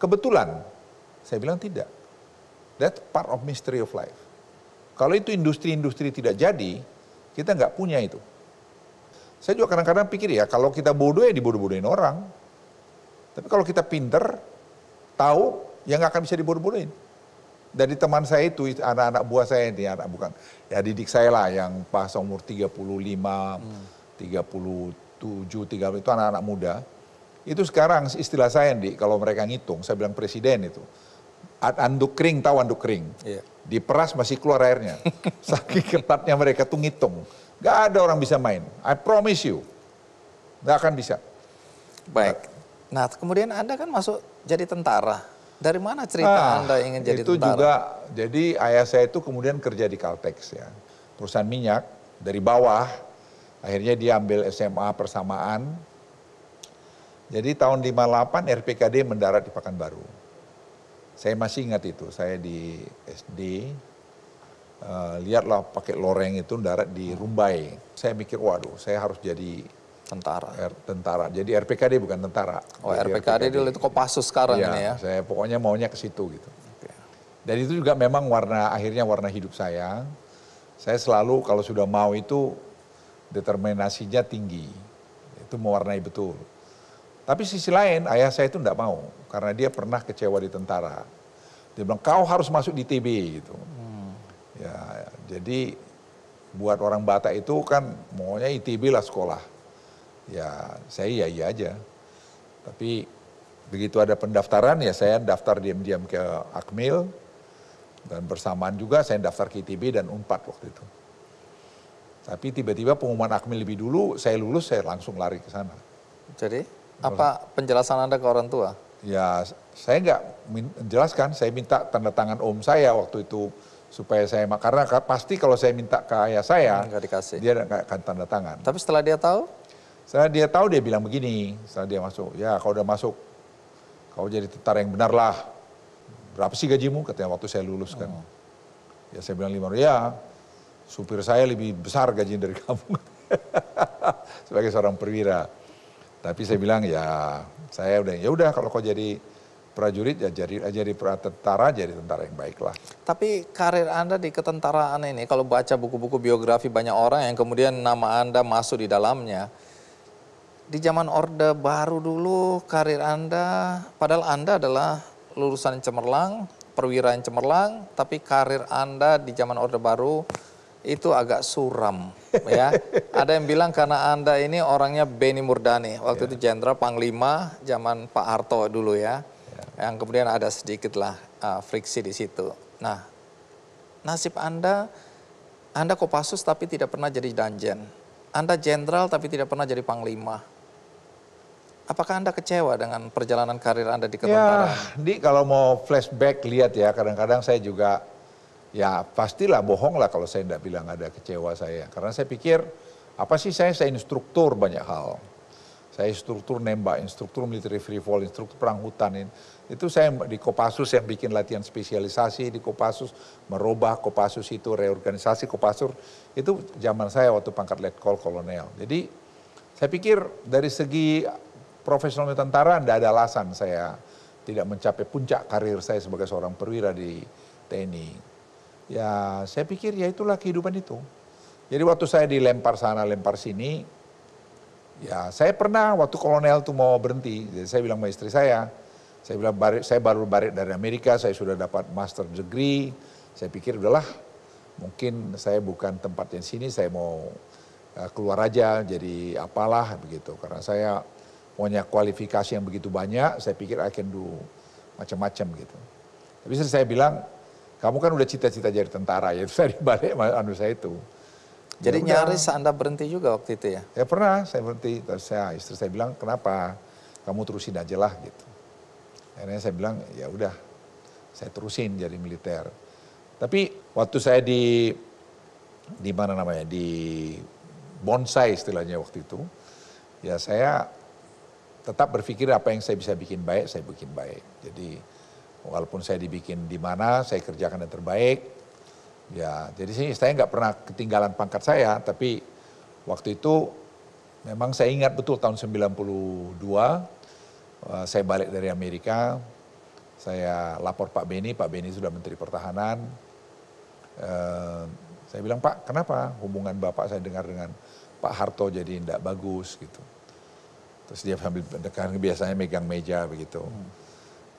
kebetulan. Saya bilang tidak. That part of mystery of life. Kalau itu industri-industri tidak jadi, kita nggak punya itu. Saya juga kadang-kadang pikir ya, kalau kita bodoh ya dibodoh-bodohin orang. Tapi kalau kita pinter, tahu yang nggak akan bisa diburu-buruin. Dari teman saya itu, anak-anak buah saya ini, anak bukan, ya didik saya lah yang pas umur 35, hmm. 37, 30, itu anak-anak muda. Itu sekarang istilah saya, Di, kalau mereka ngitung, saya bilang presiden itu. Anduk kering, tahu anduk kering. Yeah. Diperas masih keluar airnya. Saking ketatnya mereka tuh ngitung. Gak ada orang bisa main. I promise you. Gak akan bisa. Baik. Nah kemudian Anda kan masuk jadi tentara? Dari mana cerita ah, Anda ingin jadi itu tentara? Itu juga, jadi ayah saya itu kemudian kerja di Caltex ya. Perusahaan minyak, dari bawah, akhirnya dia ambil SMA persamaan. Jadi tahun 58 RPKD mendarat di Pekanbaru. Saya masih ingat itu, saya di SD, uh, eh, lihatlah pakai loreng itu mendarat di Rumbai. Saya mikir, waduh, saya harus jadi tentara. R, tentara. Jadi RPKD bukan tentara. Oh Jadi RPKD, RPKD. dulu itu Kopassus sekarang ya, ini ya. Saya pokoknya maunya ke situ gitu. Okay. Dan itu juga memang warna akhirnya warna hidup saya. Saya selalu kalau sudah mau itu determinasinya tinggi. Itu mewarnai betul. Tapi sisi lain ayah saya itu tidak mau karena dia pernah kecewa di tentara. Dia bilang kau harus masuk di TB gitu. Hmm. Ya, jadi buat orang Batak itu kan maunya ITB lah sekolah ya saya iya iya aja. Tapi begitu ada pendaftaran ya saya daftar diam-diam ke Akmil dan bersamaan juga saya daftar ke ITB dan Unpad waktu itu. Tapi tiba-tiba pengumuman Akmil lebih dulu, saya lulus saya langsung lari ke sana. Jadi apa penjelasan Anda ke orang tua? Ya saya enggak menjelaskan, saya minta tanda tangan om saya waktu itu supaya saya karena pasti kalau saya minta ke ayah saya dia nggak akan tanda tangan. Tapi setelah dia tahu saya dia tahu dia bilang begini, saya dia masuk, ya kau udah masuk, kau jadi tentara yang benar lah. Berapa sih gajimu? Katanya waktu saya lulus kan. Oh. Ya saya bilang lima, ya supir saya lebih besar gaji dari kamu. Sebagai seorang perwira. Tapi saya bilang ya saya udah ya udah kalau kau jadi prajurit ya jadi ya jadi tentara jadi tentara yang baik lah. Tapi karir Anda di ketentaraan ini kalau baca buku-buku biografi banyak orang yang kemudian nama Anda masuk di dalamnya di zaman Orde Baru dulu karir Anda, padahal Anda adalah lulusan cemerlang, perwira yang cemerlang, tapi karir Anda di zaman Orde Baru itu agak suram ya. Ada yang bilang karena Anda ini orangnya Benny Murdani, waktu yeah. itu ya. Jenderal Panglima zaman Pak Harto dulu ya. Yeah. Yang kemudian ada sedikitlah uh, eh, friksi di situ. Nah, nasib Anda Anda Kopassus tapi tidak pernah jadi danjen. Anda jenderal tapi tidak pernah jadi panglima. Apakah Anda kecewa dengan perjalanan karir Anda di ketentaraan? Ya, di kalau mau flashback lihat ya, kadang-kadang saya juga ya pastilah bohong lah kalau saya tidak bilang ada kecewa saya. Karena saya pikir apa sih saya saya instruktur banyak hal. Saya instruktur nembak, instruktur military free fall, instruktur perang hutan. Itu saya di Kopassus yang bikin latihan spesialisasi di Kopassus, merubah Kopassus itu, reorganisasi Kopassus. Itu zaman saya waktu pangkat letkol kolonel. Jadi saya pikir dari segi profesionalnya tentara, tidak ada alasan saya tidak mencapai puncak karir saya sebagai seorang perwira di TNI. Ya saya pikir ya itulah kehidupan itu. Jadi waktu saya dilempar sana, lempar sini, ya saya pernah waktu kolonel tuh mau berhenti, jadi saya bilang sama istri saya, saya bilang saya baru balik dari Amerika, saya sudah dapat master degree, saya pikir udahlah mungkin saya bukan tempat yang sini, saya mau eh, keluar aja jadi apalah begitu karena saya punya kualifikasi yang begitu banyak, saya pikir I can do macam-macam gitu. Tapi saya bilang, kamu kan udah cita-cita jadi tentara ya, saya dibalik anu saya itu. Jadi ya, nyaris Anda berhenti juga waktu itu ya? Ya pernah, saya berhenti. Terus saya, istri saya bilang, kenapa? Kamu terusin aja lah gitu. Akhirnya saya bilang, ya udah, saya terusin jadi militer. Tapi waktu saya di, di mana namanya, di bonsai istilahnya waktu itu, ya saya tetap berpikir apa yang saya bisa bikin baik, saya bikin baik. Jadi walaupun saya dibikin di mana, saya kerjakan yang terbaik. Ya, jadi sih saya nggak pernah ketinggalan pangkat saya, tapi waktu itu memang saya ingat betul tahun 92, eh, saya balik dari Amerika, saya lapor Pak Beni, Pak Beni sudah Menteri Pertahanan. Eh, saya bilang, Pak kenapa hubungan Bapak saya dengar dengan Pak Harto jadi tidak bagus gitu. Terus dia sambil pendekan biasanya megang meja begitu. Hmm.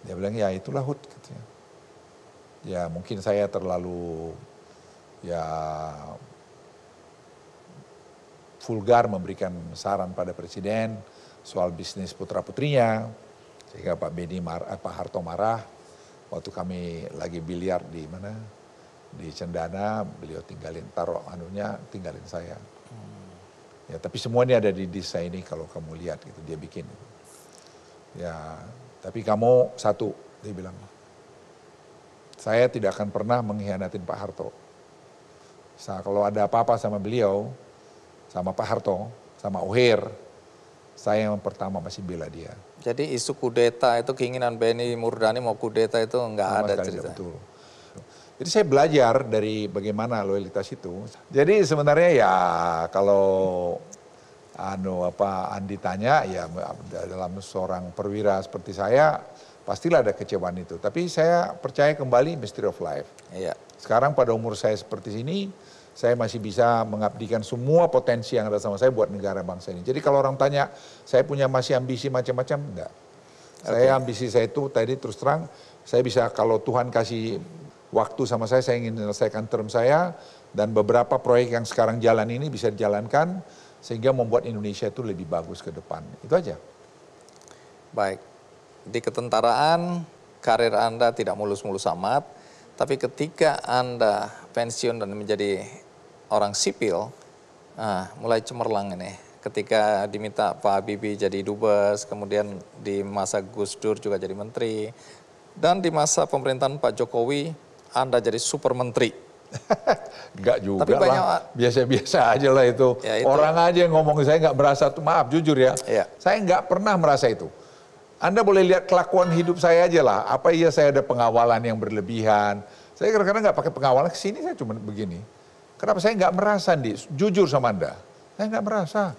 Dia bilang ya itulah hut. Gitu ya. mungkin saya terlalu ya vulgar memberikan saran pada presiden soal bisnis putra putrinya sehingga Pak Beni marah, eh, Pak Harto marah waktu kami lagi biliar di mana di Cendana beliau tinggalin taruh anunya tinggalin saya. Hmm Ya, tapi semua ini ada di desain ini kalau kamu lihat gitu dia bikin. Ya, tapi kamu satu dia bilang. Saya tidak akan pernah mengkhianatin Pak Harto. kalau ada apa-apa sama beliau, sama Pak Harto, sama Uhir, saya yang pertama masih bela dia. Jadi isu kudeta itu keinginan Benny Murdani mau kudeta itu nggak ada cerita. Betul. Jadi saya belajar dari bagaimana loyalitas itu. Jadi sebenarnya ya kalau anu apa Andi tanya ya dalam seorang perwira seperti saya pastilah ada kecewaan itu. Tapi saya percaya kembali mystery of life. Iya. Sekarang pada umur saya seperti ini saya masih bisa mengabdikan semua potensi yang ada sama saya buat negara bangsa ini. Jadi kalau orang tanya saya punya masih ambisi macam-macam enggak. Okay. Saya ambisi saya itu tadi terus terang saya bisa kalau Tuhan kasih waktu sama saya, saya ingin menyelesaikan term saya dan beberapa proyek yang sekarang jalan ini bisa dijalankan sehingga membuat Indonesia itu lebih bagus ke depan. Itu aja. Baik. Di ketentaraan karir Anda tidak mulus-mulus amat, tapi ketika Anda pensiun dan menjadi orang sipil, ah, mulai cemerlang ini. Ketika diminta Pak Habibie jadi dubes, kemudian di masa Gus Dur juga jadi menteri, dan di masa pemerintahan Pak Jokowi anda jadi super menteri. Enggak juga Tapi lah, biasa-biasa aja lah itu. Ya, itu. Orang aja yang ngomong saya nggak merasa, maaf jujur ya, ya. saya nggak pernah merasa itu. Anda boleh lihat kelakuan hidup saya aja lah. Apa iya saya ada pengawalan yang berlebihan? Saya kadang-kadang nggak pakai pengawalan. Kesini saya cuma begini. Kenapa saya nggak merasa, nih? Jujur sama Anda. Saya nggak merasa.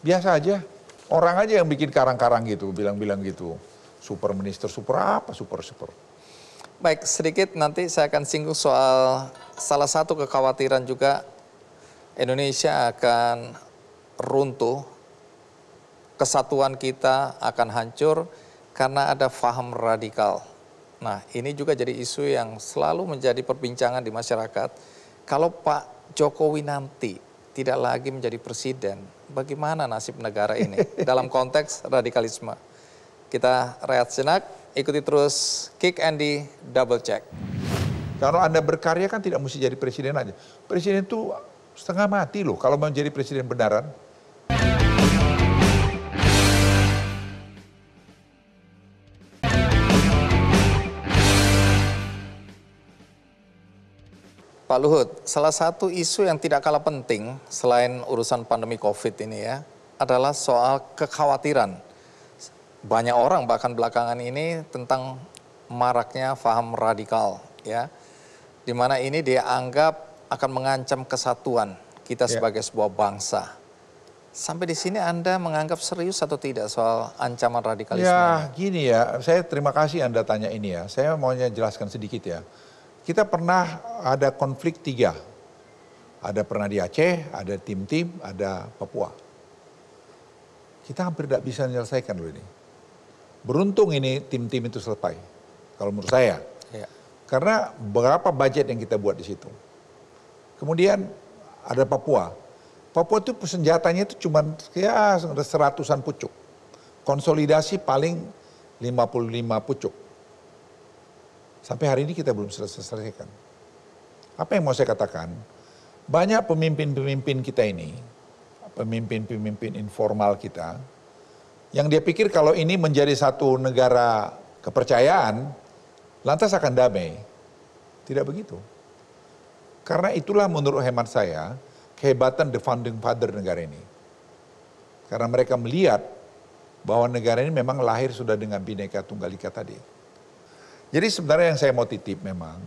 Biasa aja. Orang aja yang bikin karang-karang gitu, bilang-bilang gitu. Super minister, super apa, super super. Baik, sedikit nanti saya akan singgung soal salah satu kekhawatiran juga Indonesia akan runtuh, kesatuan kita akan hancur karena ada faham radikal. Nah, ini juga jadi isu yang selalu menjadi perbincangan di masyarakat. Kalau Pak Jokowi nanti tidak lagi menjadi presiden, bagaimana nasib negara ini dalam konteks radikalisme? Kita rehat senak, ikuti terus Kick Andy Double Check. Kalau Anda berkarya kan tidak mesti jadi presiden aja. Presiden itu setengah mati loh kalau mau jadi presiden benaran. Pak Luhut, salah satu isu yang tidak kalah penting selain urusan pandemi COVID ini ya, adalah soal kekhawatiran banyak orang bahkan belakangan ini tentang maraknya faham radikal ya di mana ini dia anggap akan mengancam kesatuan kita yeah. sebagai sebuah bangsa. Sampai di sini Anda menganggap serius atau tidak soal ancaman radikalisme? Ya, gini ya. Saya terima kasih Anda tanya ini ya. Saya maunya jelaskan sedikit ya. Kita pernah ada konflik tiga. Ada pernah di Aceh, ada tim-tim, ada Papua. Kita hampir tidak bisa menyelesaikan loh ini. Beruntung ini tim-tim itu selesai. Kalau menurut saya. Ya. Karena berapa budget yang kita buat di situ. Kemudian ada Papua. Papua itu senjatanya itu cuma ya seratusan pucuk. Konsolidasi paling 55 pucuk. Sampai hari ini kita belum selesai-selesaikan. Apa yang mau saya katakan? Banyak pemimpin-pemimpin kita ini, pemimpin-pemimpin informal kita, yang dia pikir kalau ini menjadi satu negara kepercayaan, lantas akan damai. Tidak begitu. Karena itulah menurut hemat saya, kehebatan the founding father negara ini. Karena mereka melihat bahwa negara ini memang lahir sudah dengan bineka tunggal ika tadi. Jadi sebenarnya yang saya mau titip memang,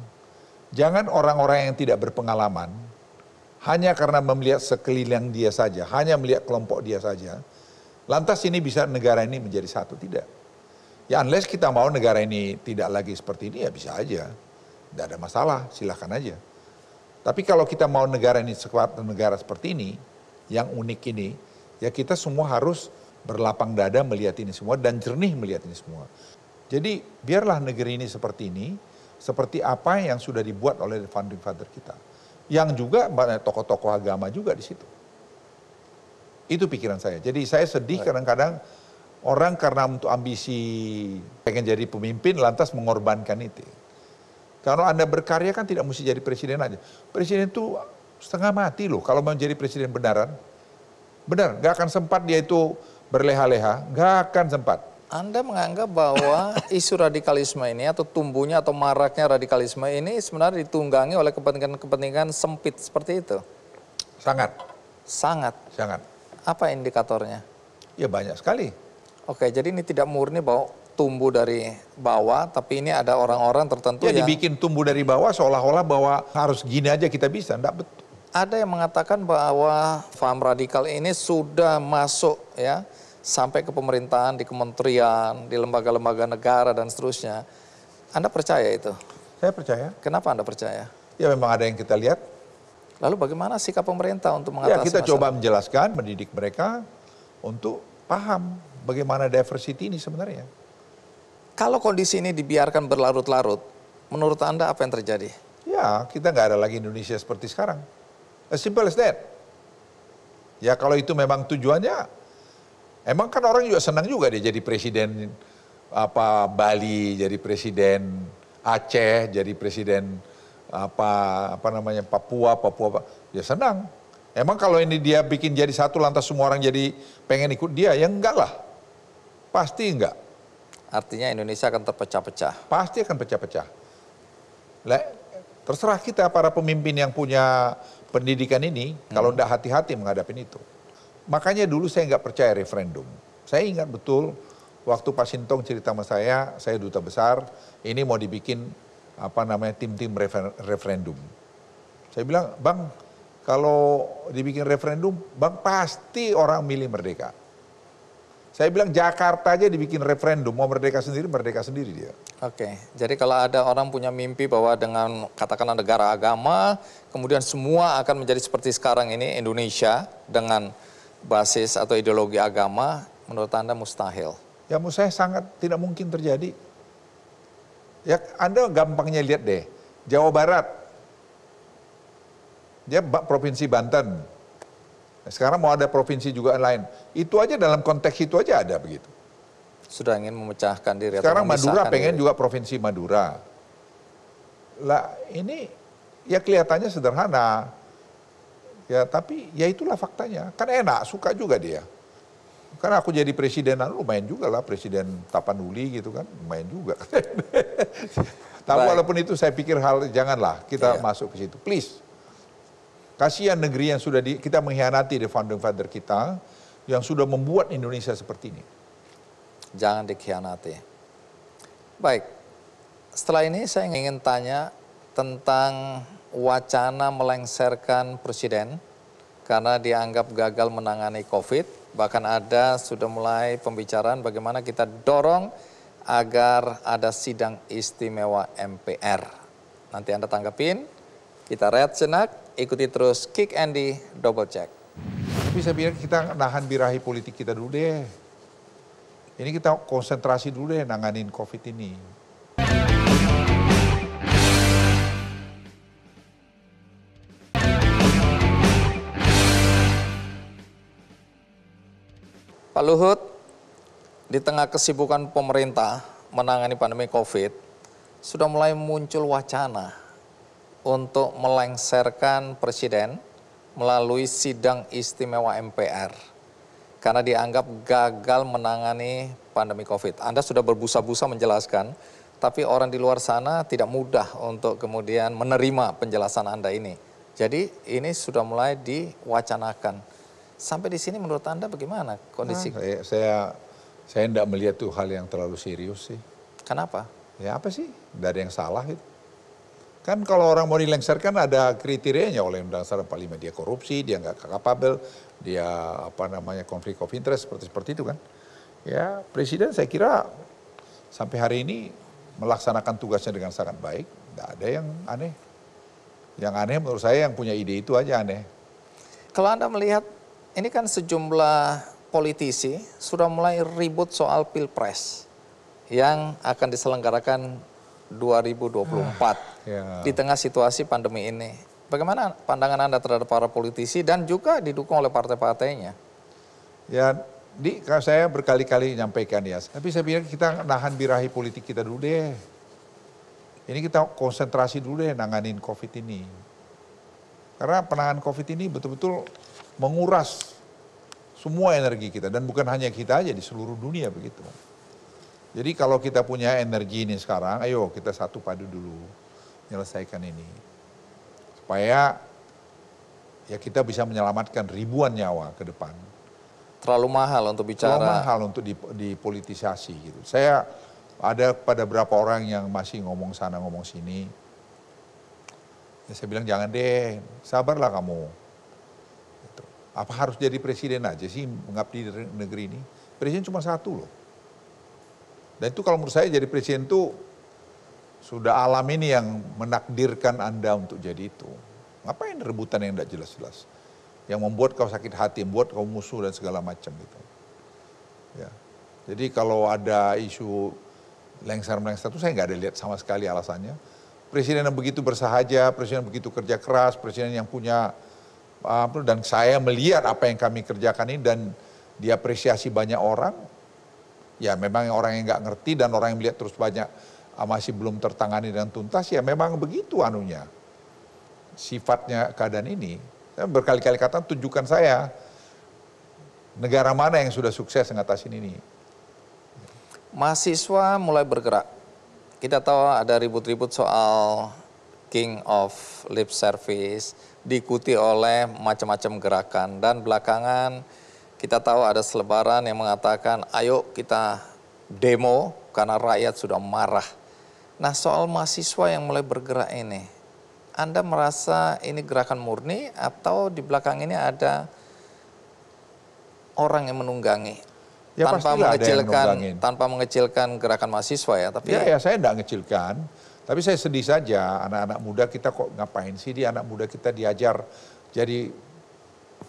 jangan orang-orang yang tidak berpengalaman, hanya karena melihat sekeliling dia saja, hanya melihat kelompok dia saja, Lantas ini bisa negara ini menjadi satu? Tidak. Ya unless kita mau negara ini tidak lagi seperti ini ya bisa aja. Tidak ada masalah, silahkan aja. Tapi kalau kita mau negara ini sekuat negara seperti ini, yang unik ini, ya kita semua harus berlapang dada melihat ini semua dan jernih melihat ini semua. Jadi biarlah negeri ini seperti ini, seperti apa yang sudah dibuat oleh founding father kita. Yang juga banyak tokoh-tokoh agama juga di situ. Itu pikiran saya. Jadi saya sedih kadang-kadang orang karena untuk ambisi pengen jadi pemimpin lantas mengorbankan itu. Kalau Anda berkarya kan tidak mesti jadi presiden aja. Presiden itu setengah mati loh kalau mau jadi presiden benaran. Benar, gak akan sempat dia itu berleha-leha, gak akan sempat. Anda menganggap bahwa isu radikalisme ini atau tumbuhnya atau maraknya radikalisme ini sebenarnya ditunggangi oleh kepentingan-kepentingan sempit seperti itu? Sangat. Sangat? Sangat. Apa indikatornya? Ya banyak sekali. Oke, jadi ini tidak murni bahwa tumbuh dari bawah, tapi ini ada orang-orang tertentu ya, yang... dibikin tumbuh dari bawah seolah-olah bahwa harus gini aja kita bisa, enggak betul. Ada yang mengatakan bahwa paham radikal ini sudah masuk ya sampai ke pemerintahan, di kementerian, di lembaga-lembaga negara dan seterusnya. Anda percaya itu? Saya percaya. Kenapa Anda percaya? Ya memang ada yang kita lihat Lalu bagaimana sikap pemerintah untuk ya, mengatasi masalah? Ya, kita masalah? coba menjelaskan, mendidik mereka untuk paham bagaimana diversity ini sebenarnya. Kalau kondisi ini dibiarkan berlarut-larut, menurut Anda apa yang terjadi? Ya, kita nggak ada lagi Indonesia seperti sekarang. As simple as that. Ya kalau itu memang tujuannya, emang kan orang juga senang juga dia jadi presiden apa Bali, jadi presiden Aceh, jadi presiden apa apa namanya Papua, Papua, ya senang. Emang kalau ini dia bikin jadi satu lantas semua orang jadi pengen ikut dia, ya enggak lah. Pasti enggak. Artinya Indonesia akan terpecah-pecah. Pasti akan pecah-pecah. Terserah kita para pemimpin yang punya pendidikan ini, hmm. kalau enggak hati-hati menghadapi itu. Makanya dulu saya enggak percaya referendum. Saya ingat betul waktu Pak Sintong cerita sama saya, saya duta besar, ini mau dibikin apa namanya tim-tim referendum. Saya bilang, "Bang, kalau dibikin referendum, Bang pasti orang milih merdeka." Saya bilang Jakarta aja dibikin referendum, mau merdeka sendiri, merdeka sendiri dia. Oke, jadi kalau ada orang punya mimpi bahwa dengan katakanlah negara agama, kemudian semua akan menjadi seperti sekarang ini Indonesia dengan basis atau ideologi agama, menurut Anda mustahil? Ya menurut saya sangat tidak mungkin terjadi. Ya Anda gampangnya lihat deh, Jawa Barat, dia ya, provinsi Banten. Nah, sekarang mau ada provinsi juga lain. Itu aja dalam konteks itu aja ada begitu. Sudah ingin memecahkan diri. Sekarang atau Madura pengen diri. juga provinsi Madura. Lah ini ya kelihatannya sederhana. Ya tapi ya itulah faktanya. Kan enak, suka juga dia. Karena aku jadi presiden, ah, lumayan juga lah presiden Tapanuli gitu kan, lumayan juga. Tapi walaupun itu saya pikir hal janganlah kita yeah. masuk ke situ, please. Kasihan negeri yang sudah di, kita mengkhianati the founding father kita yang sudah membuat Indonesia seperti ini. Jangan dikhianati. Baik. Setelah ini saya ingin tanya tentang wacana melengsarkan presiden karena dianggap gagal menangani COVID Bahkan ada sudah mulai pembicaraan bagaimana kita dorong agar ada sidang istimewa MPR. Nanti Anda tanggapin, kita rehat senak, ikuti terus Kick Andy Double Check. Bisa biar kita nahan birahi politik kita dulu deh. Ini kita konsentrasi dulu deh nanganin COVID ini. Pak Luhut, di tengah kesibukan pemerintah menangani pandemi COVID, sudah mulai muncul wacana untuk melengsarkan presiden melalui sidang istimewa MPR karena dianggap gagal menangani pandemi COVID. Anda sudah berbusa-busa menjelaskan, tapi orang di luar sana tidak mudah untuk kemudian menerima penjelasan Anda ini. Jadi ini sudah mulai diwacanakan. Sampai di sini menurut Anda bagaimana kondisi? Nah, saya, saya tidak melihat tuh hal yang terlalu serius sih. Kenapa? Ya apa sih? Tidak ada yang salah itu. Kan kalau orang mau dilengsarkan ada kriterianya oleh Undang-Undang 45. Dia korupsi, dia nggak kapabel, dia apa namanya konflik of interest seperti seperti itu kan. Ya Presiden saya kira sampai hari ini melaksanakan tugasnya dengan sangat baik. Tidak ada yang aneh. Yang aneh menurut saya yang punya ide itu aja aneh. Kalau Anda melihat ini kan sejumlah politisi sudah mulai ribut soal pilpres yang akan diselenggarakan 2024 ah, hmm. ya. di tengah situasi pandemi ini. Bagaimana pandangan Anda terhadap para politisi dan juga didukung oleh partai-partainya? Ya, di kalau saya berkali-kali menyampaikan, ya, tapi saya pikir kita nahan birahi politik kita dulu deh. Ini kita konsentrasi dulu deh nanganin COVID ini. Karena penanganan COVID ini betul-betul menguras semua energi kita dan bukan hanya kita aja di seluruh dunia begitu. Jadi kalau kita punya energi ini sekarang, ayo kita satu padu dulu menyelesaikan ini. Supaya ya kita bisa menyelamatkan ribuan nyawa ke depan. Terlalu mahal untuk bicara. Terlalu mahal untuk dipolitisasi gitu. Saya ada pada beberapa orang yang masih ngomong sana ngomong sini. Ya saya bilang jangan deh, sabarlah kamu apa harus jadi presiden aja sih mengabdi di negeri ini? Presiden cuma satu loh. Dan itu kalau menurut saya jadi presiden itu sudah alam ini yang menakdirkan Anda untuk jadi itu. Ngapain rebutan yang tidak jelas-jelas? Yang membuat kau sakit hati, membuat kau musuh dan segala macam gitu. Ya. Jadi kalau ada isu lengser lengser itu saya nggak ada lihat sama sekali alasannya. Presiden yang begitu bersahaja, presiden yang begitu kerja keras, presiden yang punya dan saya melihat apa yang kami kerjakan ini dan diapresiasi banyak orang. Ya memang orang yang nggak ngerti dan orang yang melihat terus banyak ah, masih belum tertangani dan tuntas ya memang begitu anunya. Sifatnya keadaan ini. Ya berkali-kali kata tunjukkan saya negara mana yang sudah sukses mengatasin ini. Mahasiswa mulai bergerak. Kita tahu ada ribut-ribut soal King of Lip Service diikuti oleh macam-macam gerakan dan belakangan kita tahu ada selebaran yang mengatakan ayo kita demo karena rakyat sudah marah. Nah soal mahasiswa yang mulai bergerak ini, Anda merasa ini gerakan murni atau di belakang ini ada orang yang menunggangi? Ya, tanpa mengecilkan tanpa mengecilkan gerakan mahasiswa ya tapi ya, ya saya tidak mengecilkan tapi saya sedih saja anak-anak muda kita kok ngapain sih di anak muda kita diajar jadi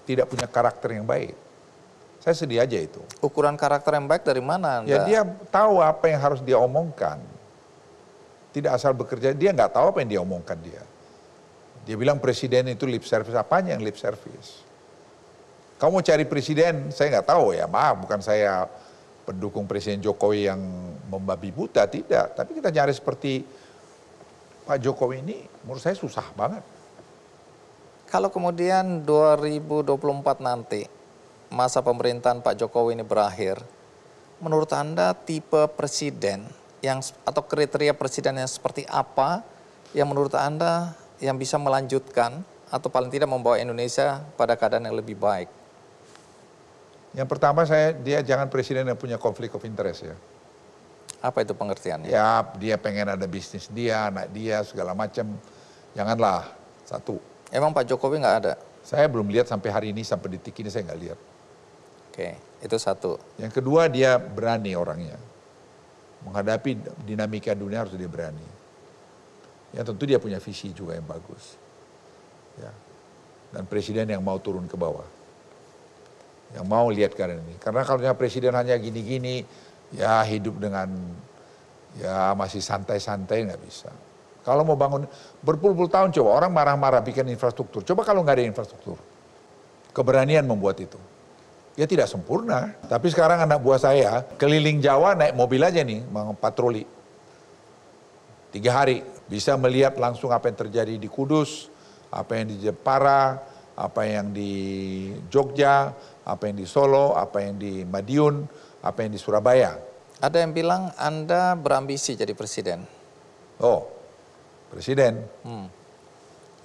tidak punya karakter yang baik. Saya sedih aja itu. Ukuran karakter yang baik dari mana? Anda? Ya dia tahu apa yang harus dia omongkan. Tidak asal bekerja, dia nggak tahu apa yang dia omongkan dia. Dia bilang presiden itu lip service, apanya yang lip service? Kamu cari presiden, saya nggak tahu ya, maaf bukan saya pendukung Presiden Jokowi yang membabi buta, tidak. Tapi kita nyari seperti Pak Jokowi ini menurut saya susah banget. Kalau kemudian 2024 nanti masa pemerintahan Pak Jokowi ini berakhir, menurut Anda tipe presiden yang atau kriteria presiden yang seperti apa yang menurut Anda yang bisa melanjutkan atau paling tidak membawa Indonesia pada keadaan yang lebih baik? Yang pertama saya dia jangan presiden yang punya konflik of interest ya. Apa itu pengertiannya? Ya, dia pengen ada bisnis dia, anak dia, segala macam. Janganlah satu. Emang Pak Jokowi nggak ada? Saya belum lihat sampai hari ini, sampai detik ini saya nggak lihat. Oke, itu satu. Yang kedua dia berani orangnya. Menghadapi dinamika dunia harus dia berani. Ya tentu dia punya visi juga yang bagus. Ya. Dan presiden yang mau turun ke bawah. Yang mau lihat keadaan ini. Karena kalau presiden hanya gini-gini, ya hidup dengan ya masih santai-santai nggak bisa. Kalau mau bangun berpuluh-puluh tahun coba orang marah-marah bikin infrastruktur. Coba kalau nggak ada infrastruktur, keberanian membuat itu. Ya tidak sempurna. Tapi sekarang anak buah saya keliling Jawa naik mobil aja nih, patroli. Tiga hari bisa melihat langsung apa yang terjadi di Kudus, apa yang di Jepara, apa yang di Jogja, apa yang di Solo, apa yang di Madiun, apa yang di Surabaya. Ada yang bilang Anda berambisi jadi presiden. Oh, presiden. Hmm.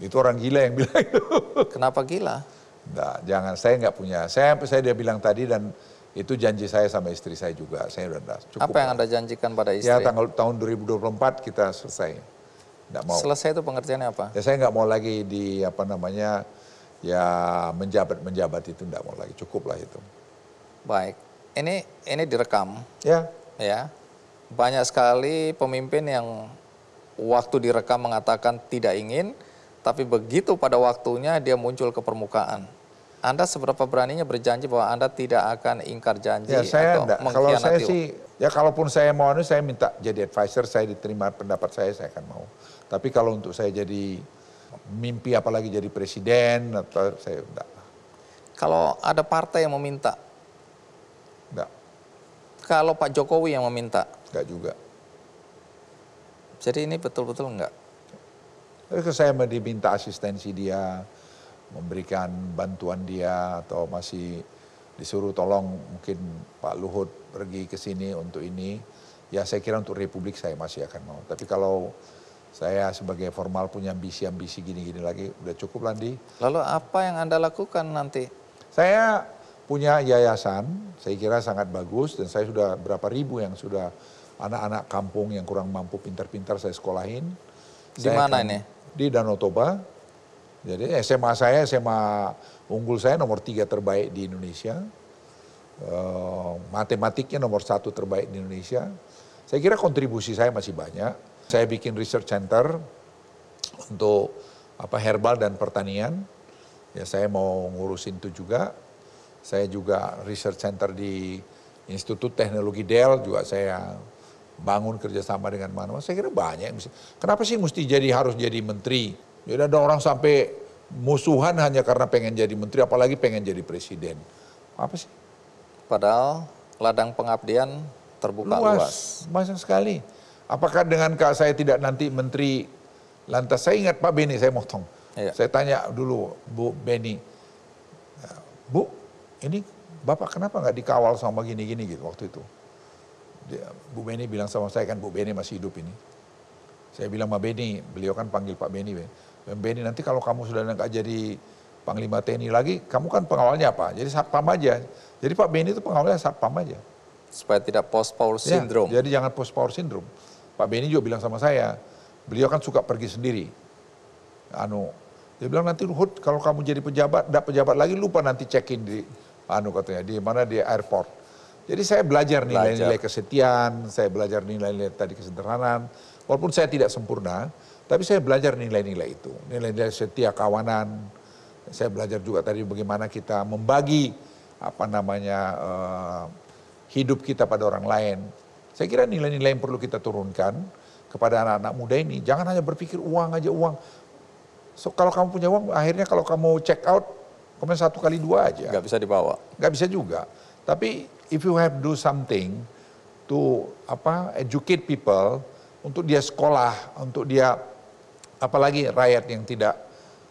Itu orang gila yang bilang itu. Kenapa gila? Nggak, jangan, saya nggak punya. Saya saya dia bilang tadi dan itu janji saya sama istri saya juga. Saya udah enggak, cukup. Apa yang Anda janjikan pada ya, istri? Ya tanggal tahun 2024 kita selesai. Nggak mau. Selesai itu pengertiannya apa? Ya saya nggak mau lagi di apa namanya ya menjabat-menjabat itu nggak mau lagi. Cukuplah itu. Baik ini ini direkam. Ya. Ya. Banyak sekali pemimpin yang waktu direkam mengatakan tidak ingin, tapi begitu pada waktunya dia muncul ke permukaan. Anda seberapa beraninya berjanji bahwa Anda tidak akan ingkar janji ya, saya atau enggak. Kalau saya sih, ya kalaupun saya mau ini saya minta jadi advisor, saya diterima pendapat saya, saya akan mau. Tapi kalau untuk saya jadi mimpi apalagi jadi presiden atau saya enggak. Kalau ada partai yang meminta Enggak. Kalau Pak Jokowi yang meminta? Enggak juga. Jadi ini betul-betul enggak? Tapi saya diminta asistensi dia, memberikan bantuan dia atau masih disuruh tolong mungkin Pak Luhut pergi ke sini untuk ini. Ya saya kira untuk Republik saya masih akan mau. Tapi kalau saya sebagai formal punya ambisi-ambisi gini-gini lagi, udah cukup Landi. Lalu apa yang Anda lakukan nanti? Saya punya yayasan, saya kira sangat bagus dan saya sudah berapa ribu yang sudah anak-anak kampung yang kurang mampu pintar-pintar saya sekolahin. Di saya mana ini? Di Danau Toba. Jadi SMA saya, SMA unggul saya nomor tiga terbaik di Indonesia. Uh, matematiknya nomor satu terbaik di Indonesia. Saya kira kontribusi saya masih banyak. Saya bikin research center untuk apa herbal dan pertanian. Ya saya mau ngurusin itu juga saya juga research center di Institut Teknologi Dell juga saya bangun kerjasama dengan mana-mana. Saya kira banyak. Kenapa sih mesti jadi harus jadi menteri? Jadi ya ada orang sampai musuhan hanya karena pengen jadi menteri, apalagi pengen jadi presiden. Apa sih? Padahal ladang pengabdian terbuka luas. Luas, sekali. Apakah dengan kak saya tidak nanti menteri lantas saya ingat Pak Beni saya motong. Iya. Saya tanya dulu Bu Beni, Bu ini Bapak kenapa nggak dikawal sama gini-gini gitu waktu itu. Dia, Bu Beni bilang sama saya kan Bu Beni masih hidup ini. Saya bilang sama Beni, beliau kan panggil Pak Beni. Beni nanti kalau kamu sudah nggak jadi Panglima TNI lagi, kamu kan pengawalnya apa? Jadi satpam aja. Jadi Pak Beni itu pengawalnya satpam aja. Supaya tidak post power ya, syndrome. Ya, jadi jangan post power syndrome. Pak Beni juga bilang sama saya, beliau kan suka pergi sendiri. Anu, dia bilang nanti Ruhut kalau kamu jadi pejabat, tidak pejabat lagi lupa nanti check in di anu katanya di mana di airport. Jadi saya belajar nilai-nilai kesetiaan, saya belajar nilai-nilai tadi kesederhanaan. Walaupun saya tidak sempurna, tapi saya belajar nilai-nilai itu. Nilai-nilai setia kawanan. Saya belajar juga tadi bagaimana kita membagi apa namanya uh, hidup kita pada orang lain. Saya kira nilai-nilai yang perlu kita turunkan kepada anak-anak muda ini. Jangan hanya berpikir uang aja uang. So, kalau kamu punya uang, akhirnya kalau kamu check out, komen satu kali dua aja. Gak bisa dibawa. Gak bisa juga. Tapi if you have do something to apa educate people untuk dia sekolah, untuk dia apalagi rakyat yang tidak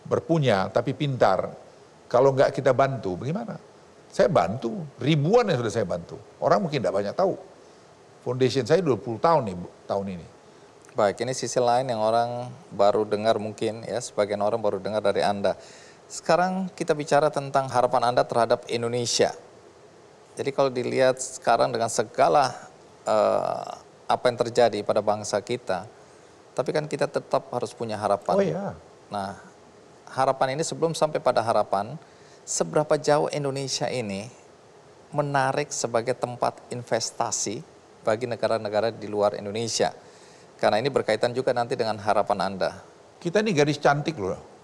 berpunya tapi pintar. Kalau nggak kita bantu, bagaimana? Saya bantu, ribuan yang sudah saya bantu. Orang mungkin tidak banyak tahu. Foundation saya 20 tahun nih tahun ini. Baik, ini sisi lain yang orang baru dengar mungkin ya, sebagian orang baru dengar dari Anda. Sekarang kita bicara tentang harapan Anda terhadap Indonesia. Jadi kalau dilihat sekarang dengan segala uh, apa yang terjadi pada bangsa kita, tapi kan kita tetap harus punya harapan. Oh iya. Nah, harapan ini sebelum sampai pada harapan, seberapa jauh Indonesia ini menarik sebagai tempat investasi bagi negara-negara di luar Indonesia? Karena ini berkaitan juga nanti dengan harapan Anda. Kita ini garis cantik loh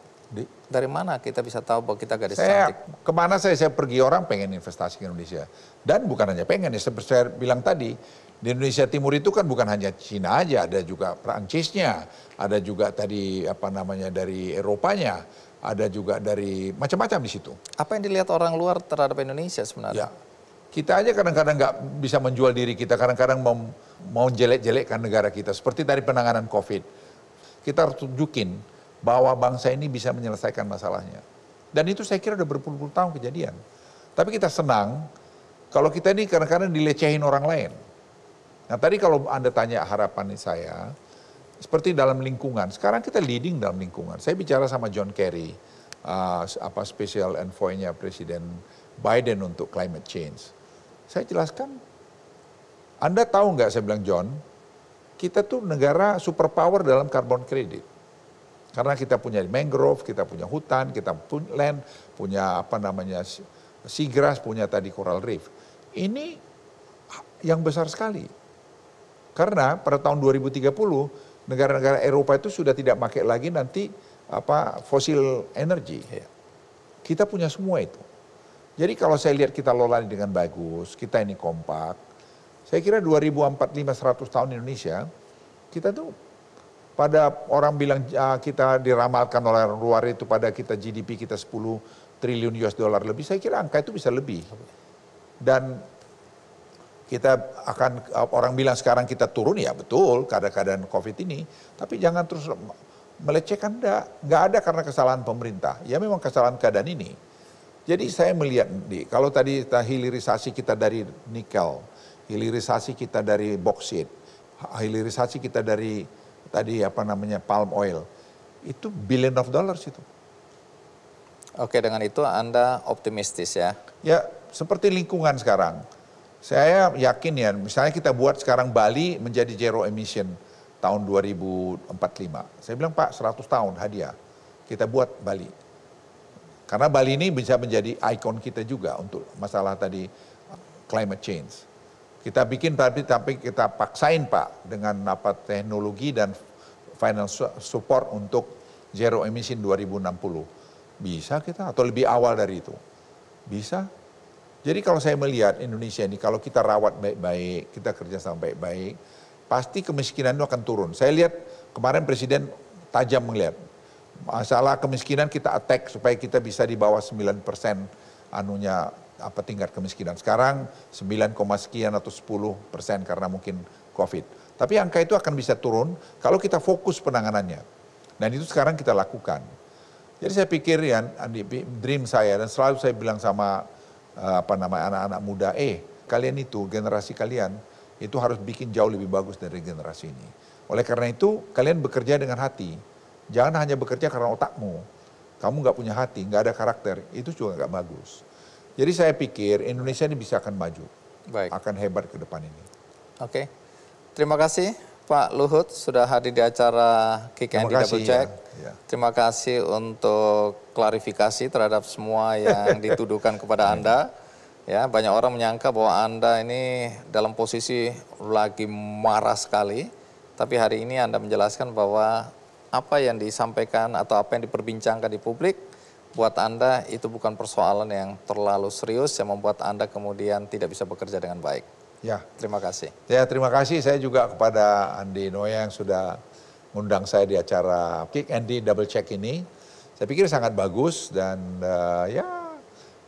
dari mana kita bisa tahu bahwa kita gadis saya, cantik? Kemana saya, saya pergi orang pengen investasi ke Indonesia. Dan bukan hanya pengen, ya, seperti saya bilang tadi, di Indonesia Timur itu kan bukan hanya Cina aja, ada juga Perancisnya, ada juga tadi apa namanya dari Eropanya, ada juga dari macam-macam di situ. Apa yang dilihat orang luar terhadap Indonesia sebenarnya? Ya. Kita aja kadang-kadang nggak -kadang bisa menjual diri kita, kadang-kadang mau, mau jelek-jelekkan negara kita. Seperti dari penanganan COVID. Kita harus tunjukin bahwa bangsa ini bisa menyelesaikan masalahnya. Dan itu saya kira udah berpuluh-puluh tahun kejadian. Tapi kita senang kalau kita ini kadang-kadang dilecehin orang lain. Nah tadi kalau Anda tanya harapan saya, seperti dalam lingkungan. Sekarang kita leading dalam lingkungan. Saya bicara sama John Kerry, uh, apa special envoy-nya Presiden Biden untuk climate change. Saya jelaskan, Anda tahu nggak saya bilang John, kita tuh negara superpower dalam carbon credit. Karena kita punya mangrove, kita punya hutan, kita punya land, punya apa namanya seagrass, punya tadi coral reef. Ini yang besar sekali. Karena pada tahun 2030 negara-negara Eropa itu sudah tidak pakai lagi nanti apa fosil energi. Iya. Kita punya semua itu. Jadi kalau saya lihat kita lola dengan bagus, kita ini kompak. Saya kira 2045 100 tahun Indonesia, kita tuh pada orang bilang uh, kita diramalkan oleh luar itu pada kita GDP kita 10 triliun US dollar lebih, saya kira angka itu bisa lebih. Dan kita akan orang bilang sekarang kita turun ya betul karena keadaan Covid ini, tapi jangan terus melecehkan enggak, enggak ada karena kesalahan pemerintah. Ya memang kesalahan keadaan ini. Jadi saya melihat di kalau tadi kita hilirisasi kita dari nikel, hilirisasi kita dari boksit, hilirisasi kita dari tadi apa namanya palm oil. Itu billion of dollars itu. Oke, dengan itu Anda optimistis ya? Ya, seperti lingkungan sekarang. Saya yakin ya, misalnya kita buat sekarang Bali menjadi zero emission tahun 2045. Saya bilang Pak, 100 tahun hadiah. Kita buat Bali. Karena Bali ini bisa menjadi ikon kita juga untuk masalah tadi climate change. Kita bikin tapi tapi kita paksain Pak dengan apa teknologi dan final support untuk zero emission 2060. Bisa kita atau lebih awal dari itu. Bisa. Jadi kalau saya melihat Indonesia ini kalau kita rawat baik-baik, kita kerja sama baik-baik, pasti kemiskinan itu akan turun. Saya lihat kemarin Presiden tajam melihat masalah kemiskinan kita attack supaya kita bisa di bawah 9 persen anunya apa tingkat kemiskinan. Sekarang 9, sekian atau 10 persen karena mungkin COVID. Tapi angka itu akan bisa turun kalau kita fokus penanganannya. Dan itu sekarang kita lakukan. Jadi saya pikir ya, dream saya dan selalu saya bilang sama eh, apa nama anak-anak muda, eh kalian itu generasi kalian itu harus bikin jauh lebih bagus dari generasi ini. Oleh karena itu kalian bekerja dengan hati, jangan hanya bekerja karena otakmu. Kamu nggak punya hati, nggak ada karakter, itu juga nggak bagus. Jadi saya pikir Indonesia ini bisa akan maju. Baik. Akan hebat ke depan ini. Oke. Okay. Terima kasih Pak Luhut sudah hadir di acara Kick and Double Check. Ya, ya. Terima kasih untuk klarifikasi terhadap semua yang dituduhkan kepada ya. Anda. Ya, banyak orang menyangka bahwa Anda ini dalam posisi lagi marah sekali, tapi hari ini Anda menjelaskan bahwa apa yang disampaikan atau apa yang diperbincangkan di publik buat Anda itu bukan persoalan yang terlalu serius yang membuat Anda kemudian tidak bisa bekerja dengan baik. Ya. Terima kasih. Ya, terima kasih saya juga kepada Andi Noya yang sudah mengundang saya di acara Kick Andy Double Check ini. Saya pikir sangat bagus dan uh, ya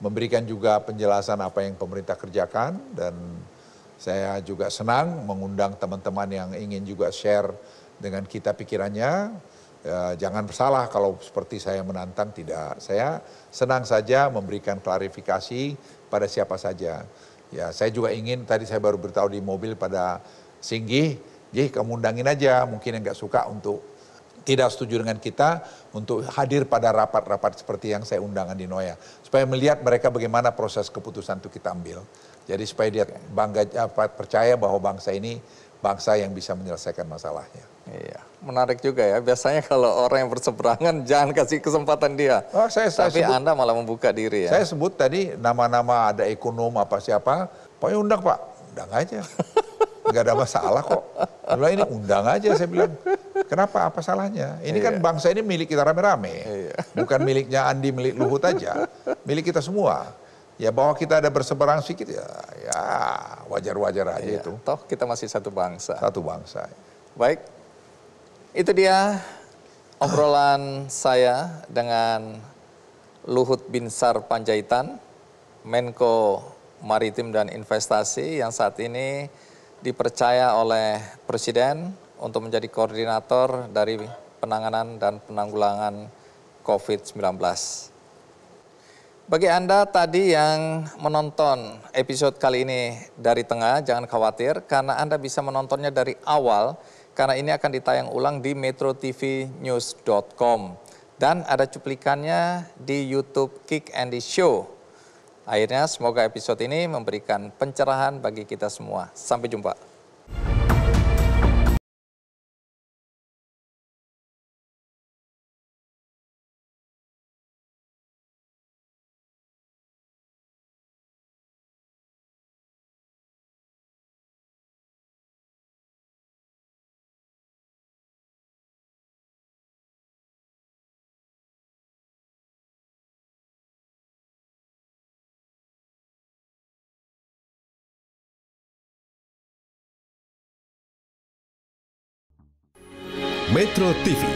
memberikan juga penjelasan apa yang pemerintah kerjakan dan saya juga senang mengundang teman-teman yang ingin juga share dengan kita pikirannya ya, jangan bersalah kalau seperti saya menantang tidak. Saya senang saja memberikan klarifikasi pada siapa saja. Ya, saya juga ingin tadi saya baru beritahu di mobil pada Singgih, jadi kamu undangin aja mungkin yang nggak suka untuk tidak setuju dengan kita untuk hadir pada rapat-rapat seperti yang saya undangan di Noya supaya melihat mereka bagaimana proses keputusan itu kita ambil. Jadi supaya dia bangga percaya bahwa bangsa ini bangsa yang bisa menyelesaikan masalahnya. Iya, menarik juga ya. Biasanya kalau orang yang berseberangan jangan kasih kesempatan dia. Oh, saya, saya Tapi sebut, Anda malah membuka diri ya. Saya sebut tadi nama-nama ada ekonom apa siapa, Pak undang Pak, undang aja. Gak ada masalah kok. Mulai ini undang aja saya bilang. Kenapa? Apa salahnya? Ini kan iya. kan bangsa ini milik kita rame-rame. Iya. Bukan miliknya Andi, milik Luhut aja. Milik kita semua. Ya bahwa kita ada berseberang sedikit ya, ya wajar-wajar aja ya, itu. Toh kita masih satu bangsa. Satu bangsa. Baik, itu dia obrolan saya dengan Luhut Binsar Panjaitan, Menko Maritim dan Investasi yang saat ini dipercaya oleh Presiden untuk menjadi koordinator dari penanganan dan penanggulangan COVID-19. Bagi Anda tadi yang menonton episode kali ini dari tengah, jangan khawatir karena Anda bisa menontonnya dari awal karena ini akan ditayang ulang di metrotvnews.com dan ada cuplikannya di YouTube Kick and the Show. Akhirnya semoga episode ini memberikan pencerahan bagi kita semua. Sampai jumpa. Metro TV.